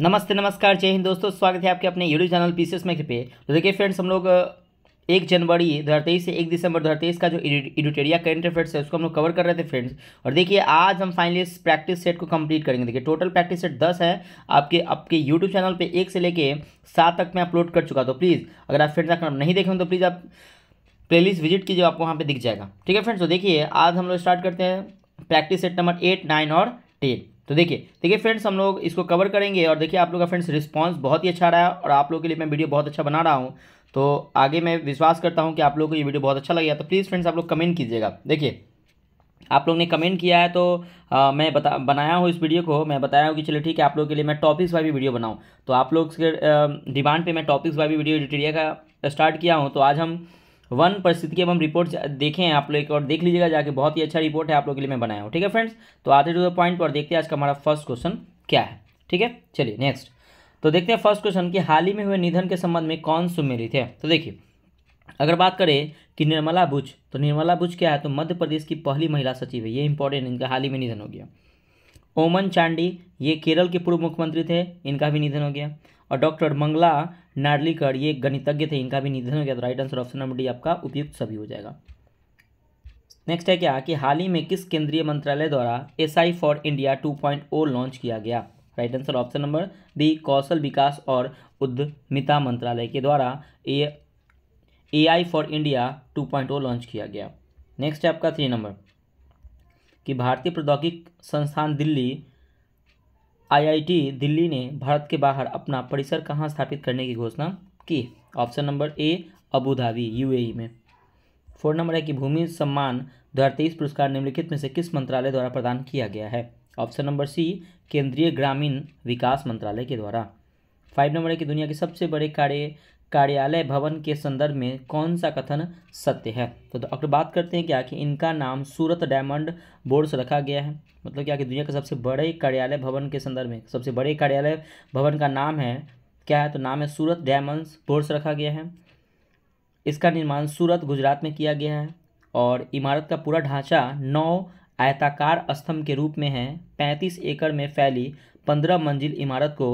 नमस्ते नमस्कार जय हिंद दोस्तों स्वागत है आपके अपने YouTube channel P C Mac पे तो देखिए फ्रेंड्स हम लोग एक जनवरी दो हज़ार से एक दिसंबर दो का जो एडिटोरिया करेंट अफेयर्स है उसको हम लोग कवर कर रहे थे फ्रेंड्स और देखिए आज हम फाइनली इस प्रैक्टिस सेट को कंप्लीट करेंगे देखिए टोटल प्रैक्टिस सेट दस है आपके आपके यूट्यूब चैनल पे एक से लेके सात तक मैं अपलोड कर चुका तो प्लीज़ अगर आप फ्रेंड्स अगर नहीं देखेंगे तो प्लीज़ आप प्लेलिस्ट विजिट कीजिए आपको वहाँ पर दिख जाएगा ठीक है फ्रेंड्स तो देखिए आज हम लोग स्टार्ट करते हैं practice set number eight nine और टेन तो देखिए देखिए फ्रेंड्स हम लोग इसको कवर करेंगे और देखिए आप लोग का फ्रेंड्स रिस्पांस बहुत ही अच्छा रहा है और आप लोग के लिए मैं वीडियो बहुत अच्छा बना रहा हूँ तो आगे मैं विश्वास करता हूँ कि आप लोगों को ये वीडियो बहुत अच्छा लगेगा तो प्लीज़ फ्रेंड्स आप लोग कमेंट कीजिएगा देखिए आप लोग ने कमेंट किया है तो आ, मैं बता बनाया हूँ इस वीडियो को मैं बताया हूँ कि चलो ठीक है आप लोग के लिए मैं टॉपिक्स वाई भी वीडियो बनाऊँ तो आप लोग डिमांड पर मैं टॉपिक्स वाई भी वीडियो एडिटेरिया का स्टार्ट किया हूँ तो आज हम वन परिस्थिति हम रिपोर्ट देखें आप लोग एक और देख लीजिएगा जाके बहुत ही अच्छा रिपोर्ट है आप लोग के लिए मैं बनाया हूँ ठीक है फ्रेंड्स तो आते टू द पॉइंट पर देखते हैं आज का हमारा फर्स्ट क्वेश्चन क्या है ठीक है चलिए नेक्स्ट तो देखते हैं फर्स्ट क्वेश्चन कि हाल ही में हुए निधन के संबंध में कौन सुमेलित है तो देखिए अगर बात करें कि निर्मला बुच तो निर्मला बुच क्या है तो मध्य प्रदेश की पहली महिला सचिव है ये इंपॉर्टेंट इनका हाल ही में निधन हो गया ओमन चांडी ये केरल के पूर्व मुख्यमंत्री थे इनका भी निधन हो गया और डॉक्टर मंगला नार्लीकर ये गणितज्ञ थे इनका भी निधन हो गया तो right answer option number D आपका उपयुक्त सभी हो जाएगा नेक्स्ट है क्या कि हाल ही में किस केंद्रीय मंत्रालय द्वारा S I for India two point O launch किया गया right answer option number B कौशल विकास और उद्यमिता मंत्रालय के द्वारा A A I for India two point O launch किया गया नेक्स्ट है आपका थ्री नंबर कि भारतीय प्रौद्योगिक संस्थान दिल्ली आईआईटी दिल्ली ने भारत के बाहर अपना परिसर कहाँ स्थापित करने की घोषणा की option number A Abu Dhabi UAE में फोर नंबर है कि भूमि सम्मान दो तेईस पुरस्कार निम्नलिखित में से किस मंत्रालय द्वारा प्रदान किया गया है ऑप्शन नंबर सी केंद्रीय ग्रामीण विकास मंत्रालय के द्वारा फाइव नंबर है कि दुनिया के सबसे बड़े कार्य कार्यालय भवन के संदर्भ में कौन सा कथन सत्य है तो डॉक्टर तो बात करते हैं क्या कि इनका नाम सूरत डायमंड बोर्ड्स रखा गया है मतलब क्या कि दुनिया के सबसे बड़े कार्यालय भवन के संदर्भ में सबसे बड़े कार्यालय भवन का नाम है क्या है तो नाम है सूरत डायमंड्स से रखा गया है इसका निर्माण सूरत गुजरात में किया गया है और इमारत का पूरा ढांचा नौ आयताकार स्तंभ के रूप में है पैंतीस एकड़ में फैली पंद्रह मंजिल इमारत को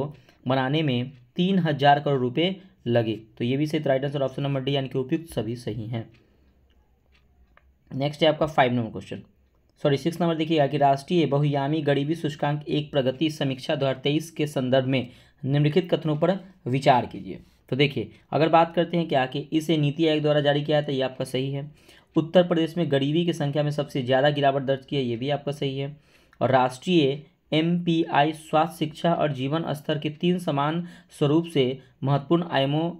बनाने में तीन हजार करोड़ रुपये लगे तो ये भी सही right answer option number D यानी कि उपयुक्त सभी सही हैं नेक्स्ट है आपका five number question sorry six number देखिएगा कि राष्ट्रीय बहुयामी गरीबी सूचकांक एक प्रगति समीक्षा दो के संदर्भ में निम्नलिखित कथनों पर विचार कीजिए तो देखिए अगर बात करते हैं क्या कि इसे नीति आयोग द्वारा जारी किया है तो ये आपका सही है उत्तर प्रदेश में गरीबी की संख्या में सबसे ज़्यादा गिरावट दर्ज की है ये भी आपका सही है और राष्ट्रीय एमपीआई स्वास्थ्य शिक्षा और जीवन स्तर के तीन समान स्वरूप से महत्वपूर्ण आयामों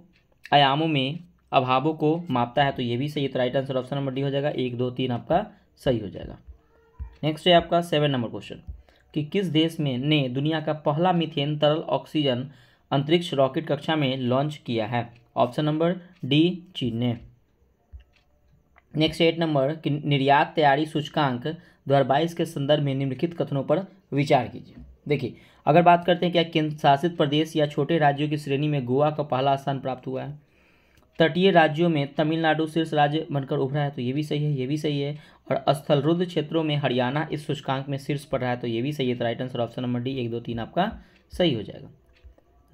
आयामों में अभावों को मापता है तो ये भी सही है तो right answer option number D हो जाएगा एक दो तीन आपका सही हो जाएगा नेक्स्ट है आपका सेवन नंबर क्वेश्चन कि किस देश में ने दुनिया का पहला मिथेन तरल ऑक्सीजन अंतरिक्ष रॉकेट कक्षा में लॉन्च किया है ऑप्शन नंबर डी चीन ने नेक्स्ट एट नंबर कि निर्यात तैयारी सूचकांक दो के संदर्भ में निम्नलिखित कथनों पर विचार कीजिए देखिए अगर बात करते हैं क्या केंद्र शासित प्रदेश या छोटे राज्यों की श्रेणी में गोवा का पहला स्थान प्राप्त हुआ है तटीय राज्यों में तमिलनाडु शीर्ष राज्य बनकर उभरा है तो ये भी सही है ये भी सही है और रुद्ध क्षेत्रों में हरियाणा इस सूचकांक में शीर्ष पड़ रहा है तो ये भी सही है तो right answer option number D एक दो तीन आपका सही हो जाएगा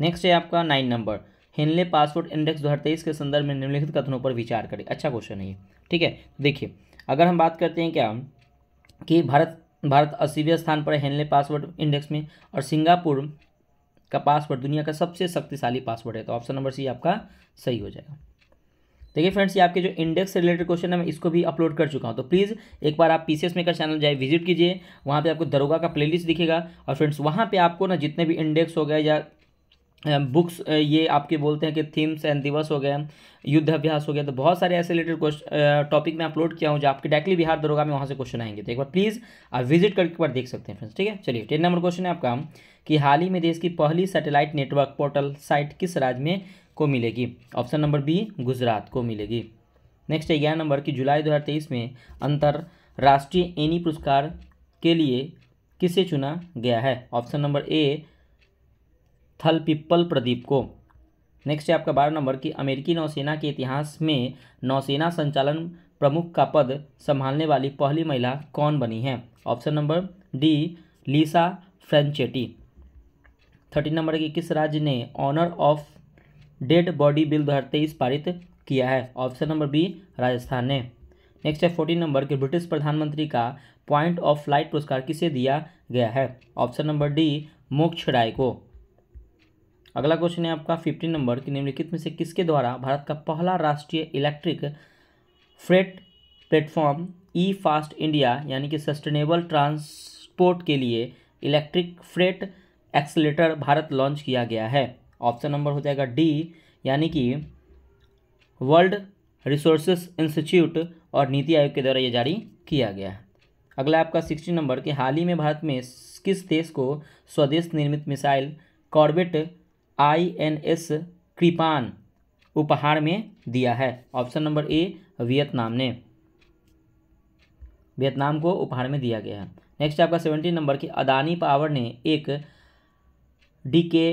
नेक्स्ट है आपका nine number Henley passport index दो के संदर्भ में निम्नलिखित कथनों पर विचार करें अच्छा क्वेश्चन है ये ठीक है देखिए अगर हम बात करते हैं क्या कि भारत भारत अस्सीवें स्थान पर हेनले पासवर्ड इंडेक्स में और सिंगापुर का पासवर्ड दुनिया का सबसे शक्तिशाली पासवर्ड है तो ऑप्शन नंबर सी आपका सही हो जाएगा देखिए फ्रेंड्स ये आपके जो इंडेक्स से रिलेटेड क्वेश्चन है मैं इसको भी अपलोड कर चुका हूँ तो प्लीज़ एक बार आप पीसीएस मेकर चैनल जाए विजिट कीजिए वहाँ पे आपको दरोगा का प्लेलिस्ट दिखेगा और फ्रेंड्स वहाँ पे आपको ना जितने भी इंडेक्स हो गए या बुक्स ये आपके बोलते हैं कि थीम्स एंड दिवस हो गए युद्ध अभ्यास हो गया तो बहुत सारे ऐसे रिलेटेड क्वेश्चन टॉपिक मैं अपलोड किया हूँ जो आपके डायरेक्टली बिहार दरोगा में वहाँ से क्वेश्चन आएंगे तो एक बार प्लीज़ आप विजिट करके एक बार देख सकते हैं फ्रेंड्स ठीक है चलिए टेन नंबर क्वेश्चन है आपका कि हाल ही में देश की पहली सैटेलाइट नेटवर्क पोर्टल साइट किस राज्य में को मिलेगी ऑप्शन नंबर बी गुजरात को मिलेगी नेक्स्ट है ग्यारह नंबर कि जुलाई दो में अंतर्राष्ट्रीय एनी पुरस्कार के लिए किसे चुना गया है ऑप्शन नंबर ए थल पिप्पल प्रदीप को नेक्स्ट है आपका बारह नंबर कि अमेरिकी नौसेना के इतिहास में नौसेना संचालन प्रमुख का पद संभालने वाली पहली महिला कौन बनी है option number D Lisa Franchetti thirteen number की किस राज्य ने honour of dead body bill दो पारित किया है ऑप्शन नंबर बी राजस्थान ने नेक्स्ट है फोर्टीन नंबर के ब्रिटिश प्रधानमंत्री का पॉइंट ऑफ फ्लाइट पुरस्कार किसे दिया गया है ऑप्शन नंबर डी मोक्ष राय को अगला क्वेश्चन है आपका फिफ्टीन नंबर कि निम्नलिखित में से किसके द्वारा भारत का पहला राष्ट्रीय electric freight platform E fast India यानी कि सस्टेनेबल ट्रांसपोर्ट के लिए electric freight accelerator Bharat launch किया गया है ऑप्शन नंबर हो जाएगा डी यानी कि वर्ल्ड रिसोर्सेस इंस्टीट्यूट और नीति आयोग के द्वारा ये जारी किया गया है अगला आपका सिक्सटी नंबर कि हाल ही में भारत में किस देश को स्वदेश निर्मित missile corvette I N S Kirpan उपहार में दिया है ऑप्शन नंबर ए वियतनाम ने वियतनाम को उपहार में दिया गया है नेक्स्ट आपका सेवेंटीन नंबर कि अदानी पावर ने एक डीके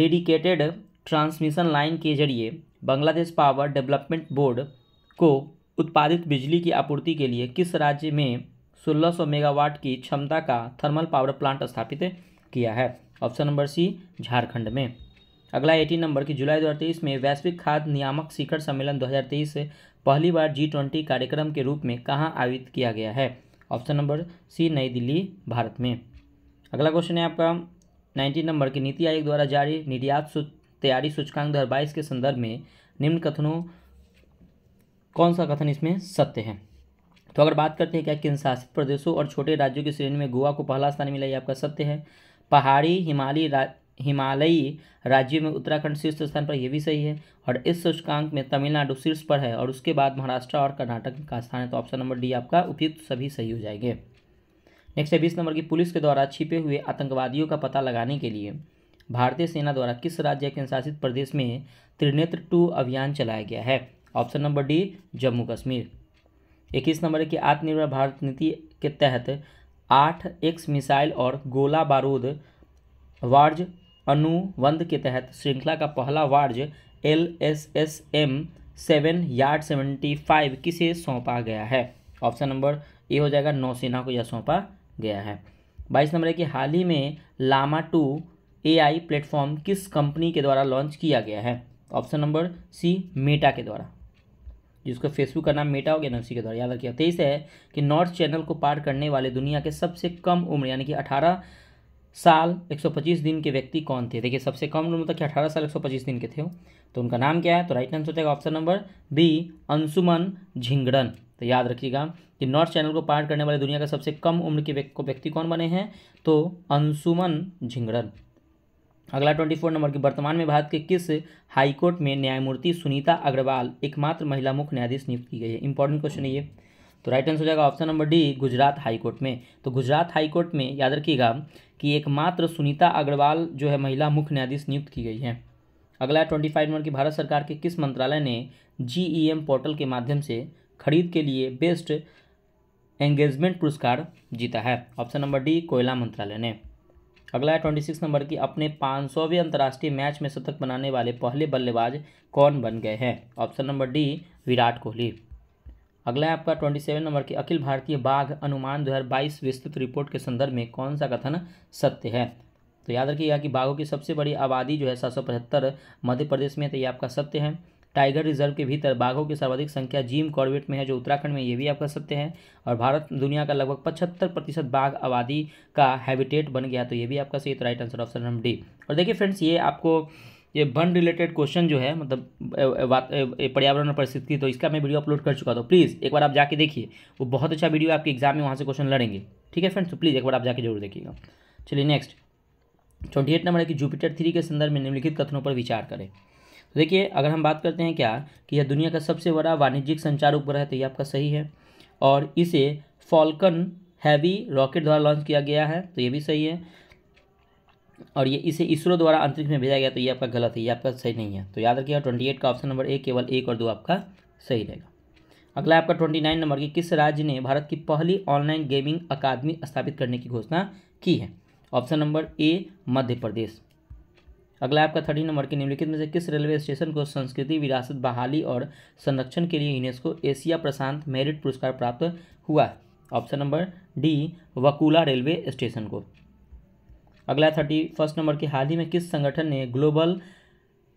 डेडिकेटेड ट्रांसमिशन लाइन के जरिए बांग्लादेश पावर डेवलपमेंट बोर्ड को उत्पादित बिजली की आपूर्ति के लिए किस राज्य में 1600 मेगावाट की क्षमता का थर्मल पावर प्लांट स्थापित किया है ऑप्शन नंबर सी झारखंड में अगला एटीन नंबर की जुलाई 2023 में वैश्विक खाद्य नियामक शिखर सम्मेलन 2023 पहली बार जी ट्वेंटी कार्यक्रम के रूप में कहाँ आयोजित किया गया है ऑप्शन नंबर सी नई दिल्ली भारत में अगला क्वेश्चन है आपका नाइनटीन नंबर की नीति आयोग द्वारा जारी निर्यात सु, तैयारी सूचकांक दो बाईस के संदर्भ में निम्न कथनों कौन सा कथन इसमें सत्य है तो अगर बात करते हैं क्या केंद्र शासित प्रदेशों और छोटे राज्यों की श्रेणी में गोवा को पहला स्थान मिला ये आपका सत्य है पहाड़ी हिमालयी रा, हिमालयी राज्यों में उत्तराखंड शीर्ष स्थान पर यह भी सही है और इस सूचकांक में तमिलनाडु शीर्ष पर है और उसके बाद महाराष्ट्र और कर्नाटक का स्थान है तो ऑप्शन नंबर डी आपका उपयुक्त सभी सही हो जाएंगे नेक्स्ट है बीस नंबर की पुलिस के द्वारा छिपे हुए आतंकवादियों का पता लगाने के लिए भारतीय सेना द्वारा किस राज्य के शासित प्रदेश में त्रिनेत्र टू अभियान चलाया गया है option number D Jammu Kashmir इक्कीस नंबर की आत्मनिर्भर भारत नीति के तहत आठ एक्स मिसाइल और गोला बारूद वार्ज अनुबंध के तहत श्रृंखला का पहला barge L S S M seven yard seventy five किसे सौंपा गया है ऑप्शन नंबर ए हो जाएगा नौसेना को यह सौंपा गया है बाईस नंबर है कि हाल ही में Llama two A I platform किस कंपनी के द्वारा लॉन्च किया गया है ऑप्शन नंबर सी मेटा के द्वारा जिसका फेसबुक का नाम मेटा हो गया ना के द्वारा याद रखिए तेईस है कि नॉर्थ चैनल को पार करने वाले दुनिया के सबसे कम उम्र यानी कि अठारह साल 125 दिन के व्यक्ति कौन थे देखिए सबसे कम उम्र मतलब कि 18 साल 125 दिन के थे तो उनका नाम क्या है तो राइट आंसर हो जाएगा option number B Anshuman Jhingran तो याद रखिएगा कि नॉर्थ चैनल को पार करने वाले दुनिया का सबसे कम उम्र के व्यक्ति कौन बने हैं तो अंशुमन झिंगड़न अगला ट्वेंटी फोर नंबर की वर्तमान में भारत के किस हाईकोर्ट में न्यायमूर्ति सुनीता अग्रवाल एकमात्र महिला मुख्य न्यायाधीश नियुक्त की गई है इंपॉर्टेंट क्वेश्चन है ये तो राइट आंसर हो जाएगा option number D Gujarat high court में तो गुजरात हाईकोर्ट में याद रखिएगा कि एकमात्र सुनीता अग्रवाल जो है महिला मुख्य न्यायाधीश नियुक्त की गई है अगला ट्वेंटी फाइव नंबर की भारत सरकार के किस मंत्रालय ने जी e पोर्टल के माध्यम से खरीद के लिए बेस्ट एंगेजमेंट पुरस्कार जीता है ऑप्शन नंबर डी कोयला मंत्रालय ने अगला है ट्वेंटी सिक्स नंबर की अपने पाँच सौवें अंतर्राष्ट्रीय मैच में शतक बनाने वाले पहले बल्लेबाज कौन बन गए हैं option number D Virat Kohli अगला है आपका ट्वेंटी सेवन नंबर की अखिल भारतीय बाघ अनुमान दो हज़ार बाईस विस्तृत रिपोर्ट के संदर्भ में कौन सा कथन सत्य है तो याद रखिएगा कि बाघों की सबसे बड़ी आबादी जो है सात सौ पचहत्तर मध्य प्रदेश में तो ये आपका सत्य है टाइगर रिजर्व के भीतर बाघों की सर्वाधिक संख्या जीम कॉर्बेट में है जो उत्तराखंड में ये भी आप कह सकते हैं और भारत दुनिया का लगभग पचहत्तर प्रतिशत बाघ आबादी का हैबिटेट बन गया तो ये भी आपका सही तो right answer option number D और देखिए फ्रेंड्स ये आपको ये वन रिलेटेड क्वेश्चन जो है मतलब पर्यावरण और परिस्थिति तो इसका मैं वीडियो अपलोड कर चुका था प्लीज़ तो एक बार आप जाके देखिए वो बहुत अच्छा वीडियो है आपके एग्जाम में वहाँ से क्वेश्चन लड़ेंगे ठीक है फ्रेंड्स तो प्लीज़ एक बार आप जाके जरूर देखिएगा चलिए नेक्स्ट ट्वेंटी एट नंबर है कि जुपिटर थ्री के संदर्भ में निम्नलिखित कथनों पर विचार करें देखिए अगर हम बात करते हैं क्या कि यह दुनिया का सबसे बड़ा वाणिज्यिक संचार उपग्रह है तो ये आपका सही है और इसे फॉल्कन हैवी रॉकेट द्वारा लॉन्च किया गया है तो ये भी सही है और ये इसे इसरो द्वारा अंतरिक्ष में भेजा गया तो ये आपका गलत है ये आपका सही नहीं है तो याद रखिएगा ट्वेंटी एट का ऑप्शन नंबर एक केवल एक और दो आपका सही रहेगा अगला आपका ट्वेंटी नाइन नंबर की किस राज्य ने भारत की पहली ऑनलाइन गेमिंग अकादमी स्थापित करने की घोषणा की है ऑप्शन नंबर ए मध्य प्रदेश अगला आपका थर्टी नंबर के निम्नलिखित में से किस रेलवे स्टेशन को संस्कृति विरासत बहाली और संरक्षण के लिए यूनेस्को एशिया प्रशांत मेरिट पुरस्कार प्राप्त हुआ option number D Vakula railway station को अगला थर्टी फर्स्ट नंबर के हाल ही में किस संगठन ने ग्लोबल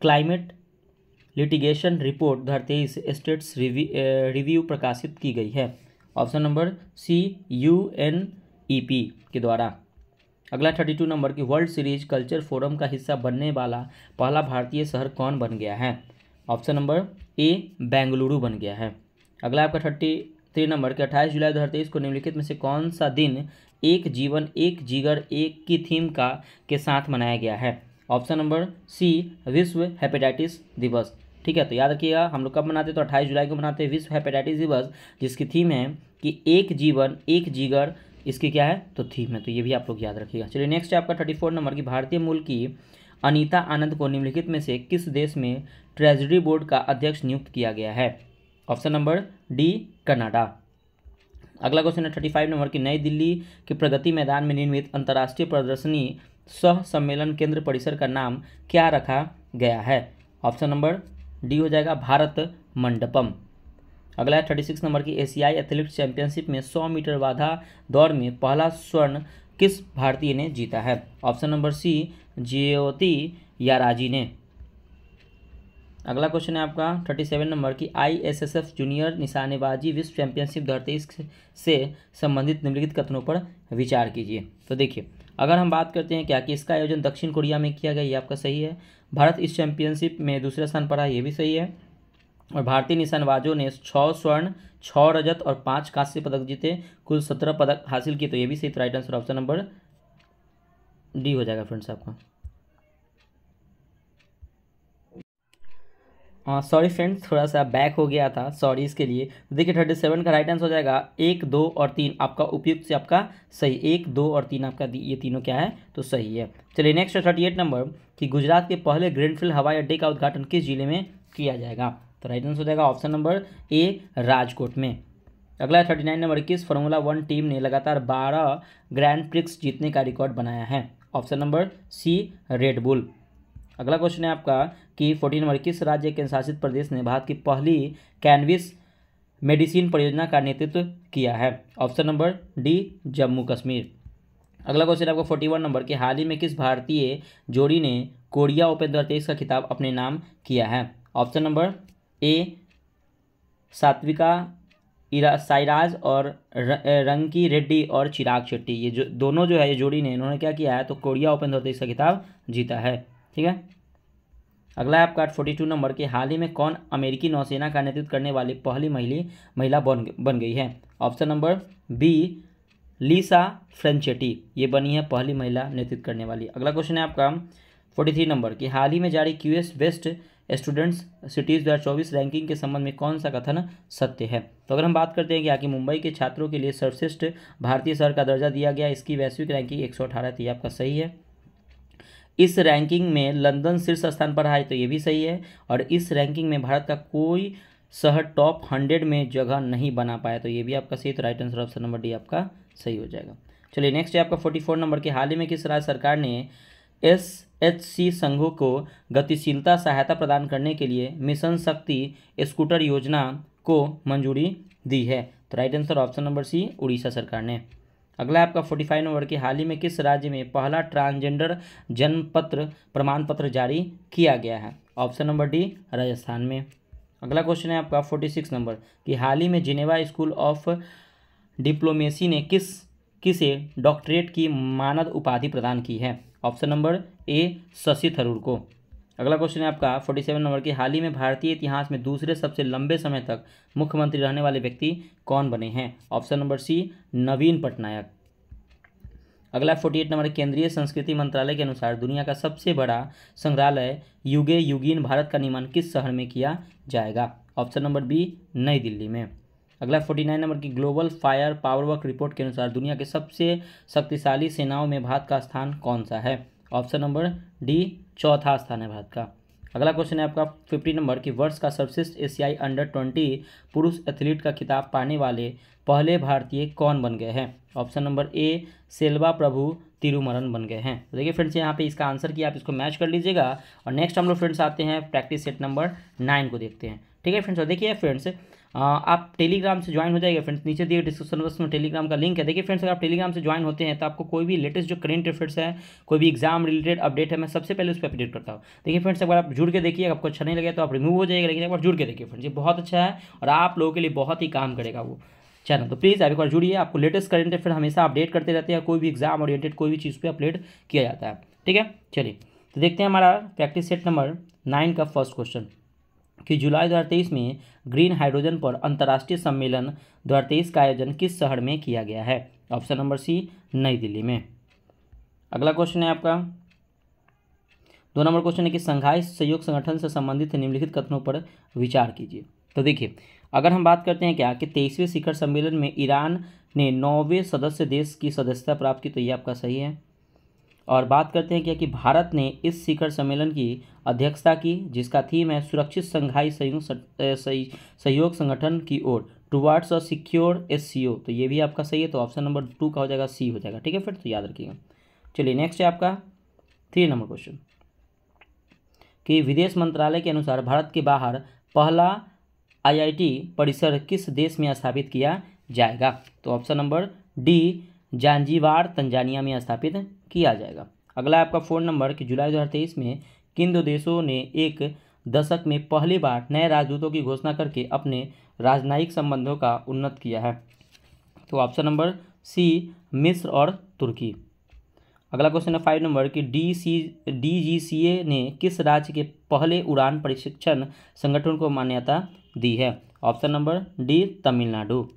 क्लाइमेट लिटिगेशन रिपोर्ट दो स्टेट्स रिव्यू प्रकाशित की गई है option number C U N E P के द्वारा अगला थर्टी टू नंबर की वर्ल्ड सीरीज कल्चर फोरम का हिस्सा बनने वाला पहला भारतीय शहर कौन बन गया है ऑप्शन नंबर ए बेंगलुरु बन गया है अगला आपका थर्टी थ्री नंबर के अट्ठाईस जुलाई दो हज़ार तेईस को निम्नलिखित में से कौन सा दिन एक जीवन एक जिगर एक की थीम का के साथ मनाया गया है ऑप्शन नंबर सी विश्व हेपेटाइटिस दिवस ठीक है तो याद रखिएगा हम लोग कब मनाते तो अट्ठाईस जुलाई को मनाते हैं विश्व हेपेटाइटिस दिवस जिसकी थीम है कि एक जीवन एक जिगर इसकी क्या है तो थीम है तो ये भी आप लोग याद रखिएगा चलिए नेक्स्ट है आपका थर्टी फोर नंबर की भारतीय मूल की अनीता आनंद को निम्नलिखित में से किस देश में ट्रेजरी बोर्ड का अध्यक्ष नियुक्त किया गया है ऑप्शन नंबर डी कनाडा अगला क्वेश्चन है थर्टी फाइव नंबर की नई दिल्ली के प्रगति मैदान में निर्मित अंतर्राष्ट्रीय प्रदर्शनी सह सम्मेलन केंद्र परिसर का नाम क्या रखा गया है ऑप्शन नंबर डी हो जाएगा भारत मंडपम अगला है थर्टी सिक्स नंबर की एशियाई एथलीट चैंपियनशिप में सौ मीटर बाधा दौड़ में पहला स्वर्ण किस भारतीय ने जीता है ऑप्शन नंबर सी ज्योति याराजी ने अगला क्वेश्चन है आपका थर्टी सेवन नंबर की आईएसएसएफ जूनियर निशानेबाजी विश्व चैंपियनशिप दो से संबंधित निम्नलिखित कथनों पर विचार कीजिए तो देखिए अगर हम बात करते हैं क्या कि इसका आयोजन दक्षिण कोरिया में किया गया ये आपका सही है भारत इस चैंपियनशिप में दूसरे स्थान पर आया ये भी सही है और भारतीय निशानबाजों ने छः स्वर्ण छः रजत और पाँच कांस्य पदक जीते कुल सत्रह पदक हासिल किए तो ये भी सही right answer option number D हो जाएगा फ्रेंड्स आपका सॉरी फ्रेंड्स थोड़ा सा बैक हो गया था सॉरी इसके लिए देखिए थर्टी सेवन का राइट आंसर हो जाएगा एक दो और तीन आपका उपयुक्त से आपका सही एक दो और तीन आपका ये तीनों क्या है तो सही है चलिए नेक्स्ट थर्टी एट नंबर कि गुजरात के पहले ग्रीनफील्ड हवाई अड्डे का उद्घाटन किस जिले में किया जाएगा तो राइट आंसर हो जाएगा ऑप्शन नंबर ए राजकोट में अगला थर्टी नाइन नंबर किस फॉर्मूला वन टीम ने लगातार बारह ग्रैंड प्रिक्स जीतने का रिकॉर्ड बनाया है ऑप्शन नंबर सी रेडबुल अगला क्वेश्चन है आपका कि फोर्टीन नंबर किस राज्य के शासित प्रदेश ने भारत की पहली कैनविस मेडिसिन परियोजना का नेतृत्व किया है option number D Jammu Kashmir अगला क्वेश्चन आपका फोर्टी वन नंबर कि हाल ही में किस भारतीय जोड़ी ने कोरिया ओपन दो का खिताब अपने नाम किया है option number A Satwiksairaj और रंकी रेड्डी और चिराग शेट्टी ये जो दोनों जो है ये जोड़ी ने इन्होंने क्या किया है तो कोरिया ओपन दो का खिताब जीता है ठीक है अगला आपका फोर्टी टू नंबर के हाल ही में कौन अमेरिकी नौसेना का नेतृत्व करने वाली पहली महिला महिला बन बन गई है option number B Lisa Franchetti ये बनी है पहली महिला नेतृत्व करने वाली अगला क्वेश्चन है आपका फोर्टी थ्री नंबर कि हाल ही में जारी क्यूएस वेस्ट स्टूडेंट्स सिटीज़ दो रैंकिंग के संबंध में कौन सा कथन सत्य है तो अगर हम बात करते हैं कि आखिर मुंबई के छात्रों के लिए सर्वश्रेष्ठ भारतीय शहर का दर्जा दिया गया इसकी वैश्विक रैंकिंग एक सौ अठारह थी आपका सही है इस रैंकिंग में लंदन शीर्ष स्थान पर है तो ये भी सही है और इस रैंकिंग में भारत का कोई शहर टॉप हंड्रेड में जगह नहीं बना पाया तो ये भी आपका सही तो right answer option number D आपका सही हो जाएगा चलिए नेक्स्ट है आपका फोर्टी फोर नंबर के हाल ही में किस राज्य सरकार ने एस एच सी संघों को गतिशीलता सहायता प्रदान करने के लिए मिशन शक्ति स्कूटर योजना को मंजूरी दी है तो right answer option number C Orissa सरकार ने अगला आपका फोर्टी फाइव नंबर कि हाल ही में किस राज्य में पहला ट्रांसजेंडर जन्म पत्र प्रमाण पत्र जारी किया गया है ऑप्शन नंबर डी राजस्थान में अगला क्वेश्चन है आपका फोर्टी सिक्स नंबर कि हाल ही में जिनेवा स्कूल ऑफ डिप्लोमेसी ने किस किसे डॉक्टरेट की मानद उपाधि प्रदान की है option number A Shashi Tharoor को अगला क्वेश्चन है आपका फोर्टी सेवन नंबर की हाल ही में भारतीय इतिहास में दूसरे सबसे लंबे समय तक मुख्यमंत्री रहने वाले व्यक्ति कौन बने हैं option number C Naveen Patnaik अगला फोर्टी एट नंबर केंद्रीय संस्कृति मंत्रालय के अनुसार दुनिया का सबसे बड़ा संग्रहालय युगे युगीन भारत का निर्माण किस शहर में किया जाएगा ऑप्शन नंबर बी नई दिल्ली में अगला फोर्टी नाइन नंबर की ग्लोबल फायर पावरवर्क रिपोर्ट के अनुसार दुनिया के सबसे शक्तिशाली सेनाओं में भारत का स्थान कौन सा है ऑप्शन नंबर डी चौथा स्थान है भारत का अगला क्वेश्चन है आपका फिफ्टी नंबर की वर्ष का सर्वश्रेष्ठ एशियाई अंडर ट्वेंटी पुरुष एथलीट का खिताब पाने वाले पहले भारतीय कौन बन गए हैं option number A Selva Prabhu Thirumaran बन गए हैं तो देखिए फ्रेंड्स यहाँ पे इसका आंसर किया आप इसको मैच कर लीजिएगा और नेक्स्ट हम लोग फ्रेंड्स आते हैं प्रैक्टिस सेट नंबर नाइन को देखते हैं ठीक है फ्रेंड्स और देखिए फ्रेंड्स आप टेलीग्राम से ज्वाइन हो जाएगा फ्रेंड्स नीचे दिए डिस्क्रिप्शन बॉक्स में टेलीग्राम का लिंक है देखिए फ्रेंड्स अगर आप टेलीग्राम से ज्वाइन होते हैं तो आपको कोई भी लेटेस्ट जो करेंट अफेयर्स है कोई भी एग्जाम रिलेटेड अपडेट है मैं सबसे पहले उस पर अपडेट करता हूँ देखिए फ्रेंड्स अगर आप जुड़ के देखिए आपको अच्छा नहीं लगे तो आप रिमूव हो जाएगा लेकिन एक बार जुड़ के देखिए फ्रेंड्स ये बहुत अच्छा है और आप लोगों के लिए बहुत ही काम करेगा वो चैनल तो प्लीज़ आप एक बार जुड़िए आपको लेटेस्ट करेंट अफेयर हमेशा अपडेट करते रहते हैं कोई भी एग्जाम ओरिएटेड कोई भी चीज़ पर अपडेट किया जाता है ठीक है चलिए तो देखते हैं हमारा प्रैक्टिस सेट नंबर नाइन का फर्स्ट क्वेश्चन कि जुलाई 2023 में ग्रीन हाइड्रोजन पर अंतर्राष्ट्रीय सम्मेलन 2023 का आयोजन किस शहर में किया गया है ऑप्शन नंबर सी नई दिल्ली में अगला क्वेश्चन है आपका दो नंबर क्वेश्चन है कि संघाई सहयोग संगठन से संबंधित निम्नलिखित कथनों पर विचार कीजिए तो देखिए अगर हम बात करते हैं क्या कि तेईसवें शिखर सम्मेलन में ईरान ने नौवें सदस्य देश की सदस्यता प्राप्त की तो ये आपका सही है और बात करते हैं क्या कि भारत ने इस शिखर सम्मेलन की अध्यक्षता की जिसका थीम है सुरक्षित संघाई सहयोग सहयोग संगठन की ओर टुवार्ड्स और सिक्योर एस सी ओ तो ये भी आपका सही है तो ऑप्शन नंबर टू का हो जाएगा सी हो जाएगा ठीक है फिर तो याद रखिएगा चलिए नेक्स्ट है आपका थ्री नंबर क्वेश्चन कि विदेश मंत्रालय के अनुसार भारत के बाहर पहला आईआईटी परिसर किस देश में स्थापित किया जाएगा तो option number D Zanzibar Tanzania में स्थापित किया जाएगा अगला आपका फ़ोन नंबर कि जुलाई दो में किन दो देशों ने एक दशक में पहली बार नए राजदूतों की घोषणा करके अपने राजनयिक संबंधों का उन्नत किया है तो ऑप्शन नंबर सी मिस्र और तुर्की अगला क्वेश्चन है फाइव नंबर कि D C D G C A ने किस राज्य के पहले उड़ान प्रशिक्षण संगठन को मान्यता दी है ऑप्शन नंबर डी तमिलनाडु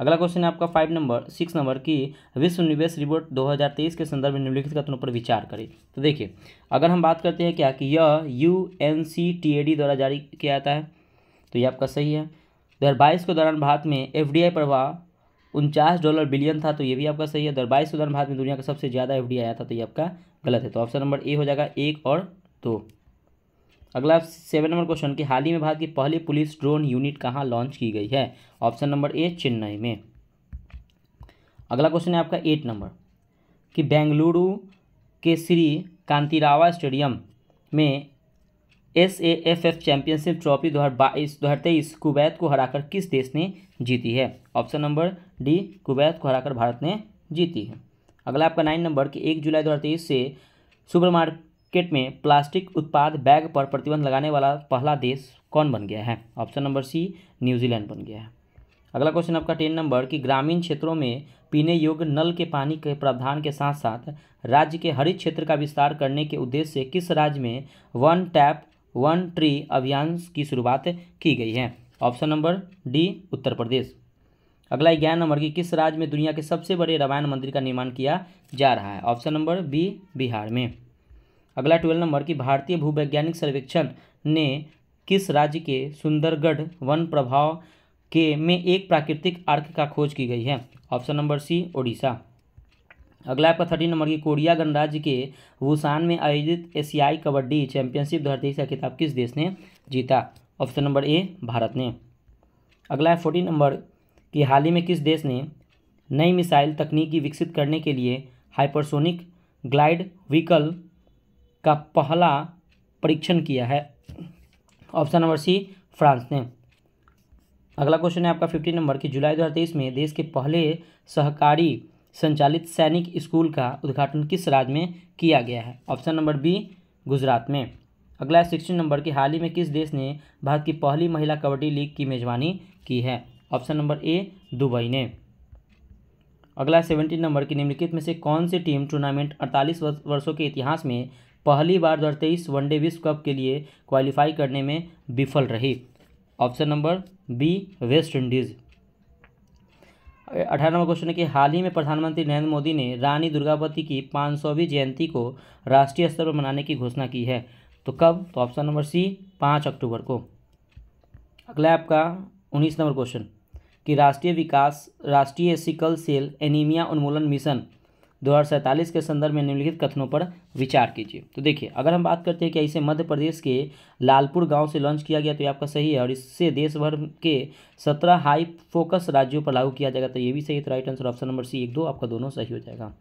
अगला क्वेश्चन है आपका फाइव नंबर सिक्स नंबर की विश्व निवेश रिपोर्ट 2023 के संदर्भ में निम्नलिखित कथनों पर विचार करें तो देखिए अगर हम बात करते हैं क्या कि यह U N C T A D द्वारा जारी किया जाता है तो ये आपका सही है दो हज़ार बाईस के दौरान भारत में एफ डी आई प्रवाह उनचास डॉलर बिलियन था तो ये भी आपका सही है दो हज़ार बाईस के दौरान भारत में दुनिया का सबसे ज़्यादा एफ डी आई आया था तो ये आपका गलत है तो ऑप्शन नंबर ए हो जाएगा एक और दो अगला सेवन नंबर क्वेश्चन कि हाल ही में भारत की पहली पुलिस ड्रोन यूनिट कहाँ लॉन्च की गई है ऑप्शन नंबर ए चेन्नई में अगला क्वेश्चन है आपका एट नंबर कि बेंगलुरु के श्री कांतिरावा स्टेडियम में S A F F championship trophy दो हज़ार बाईस दो हज़ार तेईस कुवैत को हराकर किस देश ने जीती है ऑप्शन नंबर डी कुवैत को हराकर भारत ने जीती है अगला आपका नाइन नंबर कि एक जुलाई दो हज़ार तेईस से सुपर मार्केट में प्लास्टिक उत्पाद बैग पर प्रतिबंध लगाने वाला पहला देश कौन बन गया है ऑप्शन नंबर सी न्यूजीलैंड बन गया है अगला क्वेश्चन आपका टेन नंबर कि ग्रामीण क्षेत्रों में पीने योग्य नल के पानी के प्रावधान के साथ साथ राज्य के हरित क्षेत्र का विस्तार करने के उद्देश्य से किस राज्य में वन टैप वन ट्री अभियान की शुरुआत की गई है option number D Uttar Pradesh अगला ग्यारह नंबर की किस राज्य में दुनिया के सबसे बड़े रामायण मंदिर का निर्माण किया जा रहा है ऑप्शन नंबर बी बिहार में अगला ट्वेल्व नंबर कि भारतीय भूवैज्ञानिक सर्वेक्षण ने किस राज्य के सुंदरगढ़ वन प्रभाव के में एक प्राकृतिक आर्क का खोज की गई है ऑप्शन नंबर सी ओडिशा अगला आपका थर्टीन नंबर की कोरिया गणराज्य के वुसान में आयोजित एशियाई कबड्डी चैंपियनशिप दो का खिताब किस देश ने जीता ऑप्शन नंबर ए भारत ने अगला है फोर्टीन नंबर कि हाल ही में किस देश ने नई मिसाइल तकनीकी विकसित करने के लिए हाइपरसोनिक ग्लाइड व्हीकल का पहला परीक्षण किया है ऑप्शन नंबर सी फ्रांस ने अगला क्वेश्चन है आपका फिफ्टीन नंबर कि जुलाई दो में देश के पहले सहकारी संचालित सैनिक स्कूल का उद्घाटन किस राज्य में किया गया है ऑप्शन नंबर बी गुजरात में अगला है सिक्सटीन नंबर कि हाल ही में किस देश ने भारत की पहली महिला कबड्डी लीग की मेजबानी की है ऑप्शन नंबर ए दुबई ने अगला सेवेंटीन नंबर की निम्नलिखित में से कौन सी टीम टूर्नामेंट अड़तालीस वर्षों के इतिहास में पहली बार दो वनडे विश्व कप के लिए क्वालिफाई करने में विफल रही option number B West Indies अठारह नंबर क्वेश्चन है कि हाल ही में प्रधानमंत्री नरेंद्र मोदी ने रानी दुर्गावती की पाँच सौवीं जयंती को राष्ट्रीय स्तर पर मनाने की घोषणा की है तो कब तो ऑप्शन नंबर सी पाँच अक्टूबर को अगला आपका उन्नीस नंबर क्वेश्चन कि राष्ट्रीय विकास राष्ट्रीय सिकल सेल एनीमिया उन्मूलन मिशन दो के संदर्भ में निम्नलिखित कथनों पर विचार कीजिए तो देखिए अगर हम बात करते हैं कि इसे मध्य प्रदेश के लालपुर गाँव से लॉन्च किया गया तो ये आपका सही है और इससे देश भर के सत्रह हाई फोकस राज्यों पर लागू किया जाएगा तो ये भी सही है तो right answer option number C एक दो आपका दोनों सही हो जाएगा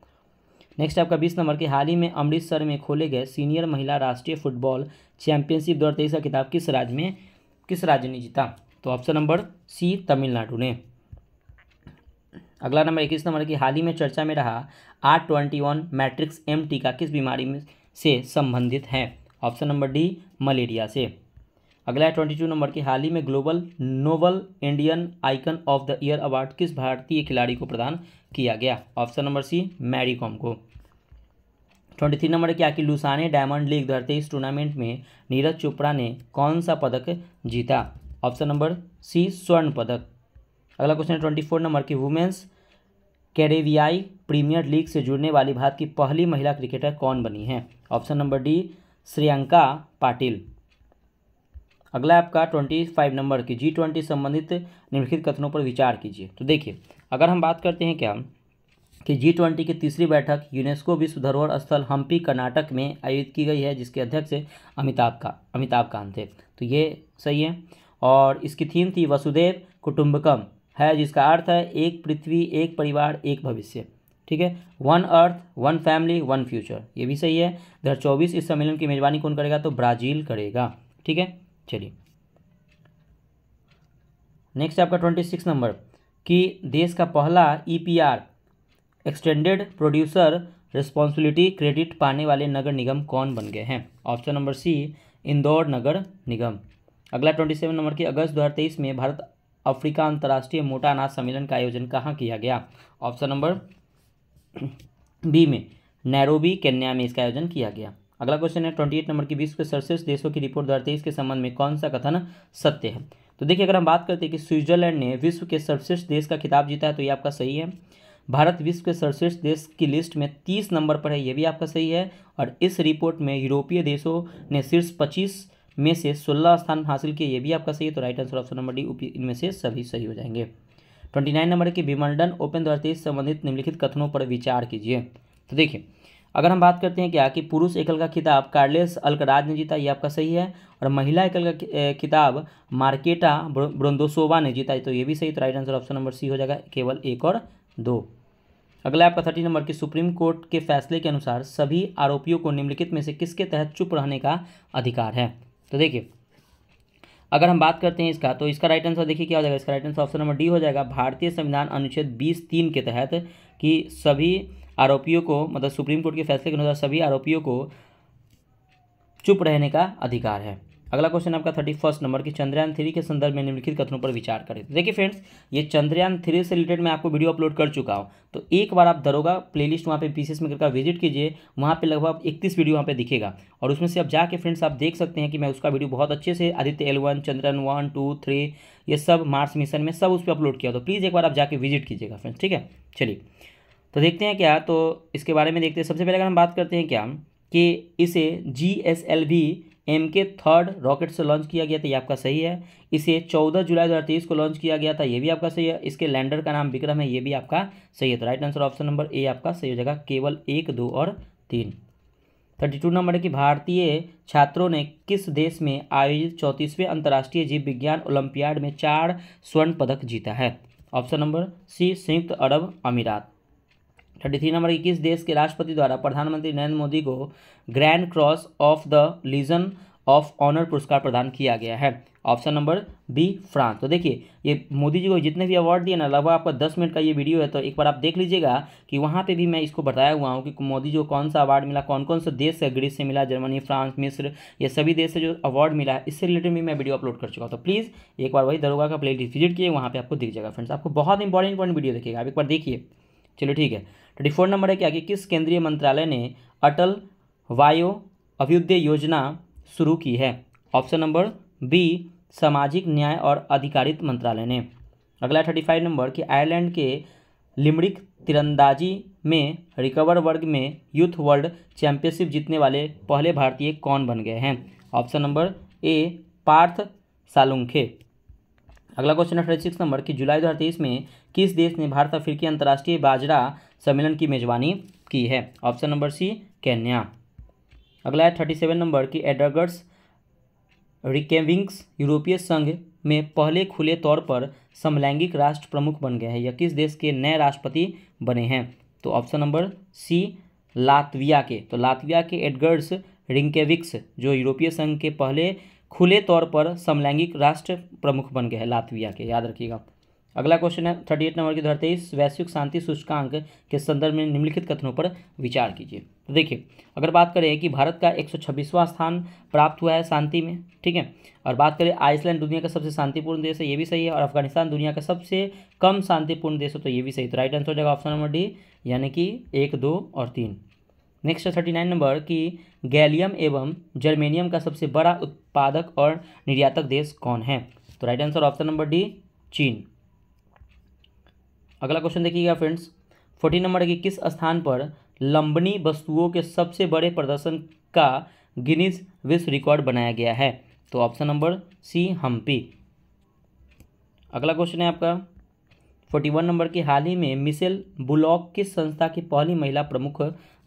नेक्स्ट आपका बीस नंबर के हाल ही में अमृतसर में खोले गए सीनियर महिला राष्ट्रीय फुटबॉल चैंपियनशिप दो हज़ार तेईस का खिताब किस राज्य में किस राज्य ने जीता तो ऑप्शन नंबर सी तमिलनाडु ने अगला नंबर इक्कीस नंबर की हाल ही में चर्चा में रहा R twenty one matrix M टीका किस बीमारी में से संबंधित है ऑप्शन नंबर डी मलेरिया से अगला ट्वेंटी टू नंबर की हाल ही में global noble Indian icon of the year award किस भारतीय खिलाड़ी को प्रदान किया गया option number C Mary Kom को ट्वेंटी थ्री नंबर क्या कि लुसाने डायमंड लीग धरते इस टूर्नामेंट में नीरज चोपड़ा ने कौन सा पदक जीता ऑप्शन नंबर सी स्वर्ण पदक अगला क्वेश्चन है ट्वेंटी फोर नंबर की वुमेंस कैरेवियाई प्रीमियर लीग से जुड़ने वाली भारत की पहली महिला क्रिकेटर कौन बनी है option number D Shreyanka Patil अगला आपका ट्वेंटी फाइव नंबर की जी ट्वेंटी संबंधित निम्नलिखित कथनों पर विचार कीजिए तो देखिए अगर हम बात करते हैं क्या कि जी ट्वेंटी की तीसरी बैठक यूनेस्को विश्व धरोहर स्थल हम्पी कर्नाटक में आयोजित की गई है जिसके अध्यक्ष अमिताभ का अमिताभ कांत थे तो ये सही है और इसकी थीम थी वसुदेव कुटुम्बकम है जिसका अर्थ है एक पृथ्वी एक परिवार एक भविष्य ठीक है one earth one family one future ये भी सही है दो चौबीस इस सम्मेलन की मेज़बानी कौन करेगा तो ब्राज़ील करेगा ठीक है चलिए नेक्स्ट है आपका ट्वेंटी सिक्स नंबर कि देश का पहला E P R extended producer responsibility credit पाने वाले नगर निगम कौन बन गए हैं ऑप्शन नंबर सी इंदौर नगर निगम अगला ट्वेंटी सेवन नंबर की अगस्त दो हज़ार तेईस में भारत अफ्रीका अंतर्राष्ट्रीय मोटा अनाज सम्मेलन का आयोजन कहाँ किया गया ऑप्शन नंबर बी में नैरोबी केन्या में इसका आयोजन किया गया अगला क्वेश्चन है ट्वेंटी एट नंबर की विश्व के सड़सठ देशों की रिपोर्ट दो के संबंध में कौन सा कथन सत्य है तो देखिए अगर हम बात करते हैं कि स्विट्जरलैंड ने विश्व के सर्वश्रेष्ठ देश का खिताब जीता है तो ये आपका सही है भारत विश्व के सर्वश्रेष्ठ देश की लिस्ट में तीस नंबर पर है ये भी आपका सही है और इस रिपोर्ट में यूरोपीय देशों ने शीर्ष पच्चीस में से सोलह स्थान हासिल किए ये भी आपका सही है तो right answer option number D इनमें से सभी सही हो जाएंगे ट्वेंटी नाइन नंबर के विमंडन ओपन दो संबंधित निम्नलिखित कथनों पर विचार कीजिए तो देखिए अगर हम बात करते हैं क्या कि पुरुष एकल का खिताब कार्लेस अलकराज ने जीता ये आपका सही है और महिला एकल का खिताब मार्केटा ब्रोंदोसोवा ने जीता तो ये भी सही तो right answer option number C हो जाएगा केवल एक और दो अगला आपका थर्टी नंबर के सुप्रीम कोर्ट के फैसले के अनुसार सभी आरोपियों को निम्नलिखित में से किसके तहत चुप रहने का अधिकार है तो देखिए अगर हम बात करते हैं इसका तो इसका राइट आंसर देखिए क्या हो जाएगा इसका right answer option number D हो जाएगा भारतीय संविधान अनुच्छेद बीस तीन के तहत कि सभी आरोपियों को मतलब सुप्रीम कोर्ट के फैसले के अनुसार सभी आरोपियों को चुप रहने का अधिकार है अगला क्वेश्चन आपका थर्टी फर्स्ट नंबर की चंद्रयान थ्री के संदर्भ में निम्नलिखित कथनों पर विचार करें देखिए फ्रेंड्स ये चंद्रयान थ्री से रिलेटेड मैं आपको वीडियो अपलोड कर चुका हूँ तो एक बार आप दरोगा प्लेलिस्ट वहाँ पे पीसीएस में करके विजिट कीजिए वहाँ पे लगभग इकतीस वीडियो वहाँ पे दिखेगा और उसमें से आप जाके फ्रेंड्स आप देख सकते हैं कि मैं उसका वीडियो बहुत अच्छे से Aditya L one Chandrayaan one two three ये सब मार्स मिशन में सब उस पर अपलोड किया तो प्लीज़ एक बार आप जाके विजिट कीजिएगा फ्रेंड्स ठीक है चलिए तो देखते हैं क्या तो इसके बारे में देखते हैं सबसे पहले अगर हम बात करते हैं क्या कि इसे G S L V M K third rocket से लॉन्च किया गया था ये आपका सही है इसे 14 जुलाई 2023 को लॉन्च किया गया था ये भी आपका सही है इसके लैंडर का नाम विक्रम है ये भी आपका सही है तो right answer option number A आपका सही हो जाएगा केवल एक दो और तीन थर्टी टू नंबर है कि भारतीय छात्रों ने किस देश में आयोजित चौंतीसवें अंतर्राष्ट्रीय जीव विज्ञान ओलंपियाड में चार स्वर्ण पदक जीता है ऑप्शन नंबर सी संयुक्त अरब अमीरात थर्टी थ्री नंबर इक्कीस किस देश के राष्ट्रपति द्वारा प्रधानमंत्री नरेंद्र मोदी को grand cross of the legion of honour पुरस्कार प्रदान किया गया है ऑप्शन नंबर बी फ्रांस तो देखिए ये मोदी जी को जितने भी अवार्ड दिए ना लगभग आपका दस मिनट का ये वीडियो है तो एक बार आप देख लीजिएगा कि वहाँ पे भी मैं इसको बताया हुआ हूँ कि मोदी जी को कौन सा अवार्ड मिला कौन कौन सा देश से ग्रीस से मिला जर्मनी फ्रांस मिस्र ये सभी देश से जो अवार्ड मिला है इससे रिलेटेड भी मैं वीडियो अपलोड कर चुका हूँ तो प्लीज़ एक बार वही दरोगा का प्ले विजिट किए वहाँ पर आपको दिख जाएगा फ्रेंड्स आपको बहुत इंपॉर्टेंट इंपॉर्टेंट वीडियो देखिएगा आप एक बार देखिए चलो ठीक है थर्टी फोर नंबर है क्या कि किस केंद्रीय मंत्रालय ने अटल वायो अभ्युदय योजना शुरू की है ऑप्शन नंबर बी सामाजिक न्याय और अधिकारित मंत्रालय ने अगला थर्टी फाइव नंबर कि आयरलैंड के लिमरिक तिरंदाजी में रिकवर वर्ग में यूथ वर्ल्ड चैंपियनशिप जीतने वाले पहले भारतीय कौन बन गए हैं option number A Parth Salunkhe अगला क्वेश्चन है अठारह सिक्स नंबर कि जुलाई दो में किस देश ने भारत अफ्रीकी अंतर्राष्ट्रीय बाजरा सम्मेलन की मेजबानी की है ऑप्शन नंबर सी केन्या अगला है थर्टी सेवन नंबर की एडर्गर्स रिकेविंग्स यूरोपीय संघ में पहले खुले तौर पर समलैंगिक राष्ट्र प्रमुख बन गए हैं यह किस देश के नए राष्ट्रपति बने हैं तो ऑप्शन नंबर सी लातविया के तो लातविया के एडगर्स रिंकेविक्स जो यूरोपीय संघ के पहले खुले तौर पर समलैंगिक राष्ट्र प्रमुख बन गए हैं लातविया के याद रखिएगा अगला क्वेश्चन है थर्टी एट नंबर की धरते तेईस वैश्विक शांति सूचकांक के संदर्भ में निम्नलिखित कथनों पर विचार कीजिए तो देखिए अगर बात करें कि भारत का एक सौ छब्बीसवां स्थान प्राप्त हुआ है शांति में ठीक है और बात करें आइसलैंड दुनिया का सबसे शांतिपूर्ण देश है ये भी सही है और अफगानिस्तान दुनिया का सबसे कम शांतिपूर्ण देश है तो ये भी सही तो राइट आंसर हो जाएगा ऑप्शन नंबर डी यानी कि एक दो और तीन नेक्स्ट है थर्टी नाइन नंबर कि गैलियम एवं जर्मेनियम का सबसे बड़ा उत्पादक और निर्यातक देश कौन है तो right answer option number D चीन अगला क्वेश्चन देखिएगा फ्रेंड्स फोर्टीन नंबर कि किस स्थान पर लंबनी वस्तुओं के सबसे बड़े प्रदर्शन का गिनीज विश्व रिकॉर्ड बनाया गया है तो ऑप्शन नंबर सी हम्पी अगला क्वेश्चन है आपका फोर्टी वन नंबर की हाल ही में मिसेल बुलॉक किस संस्था की पहली महिला प्रमुख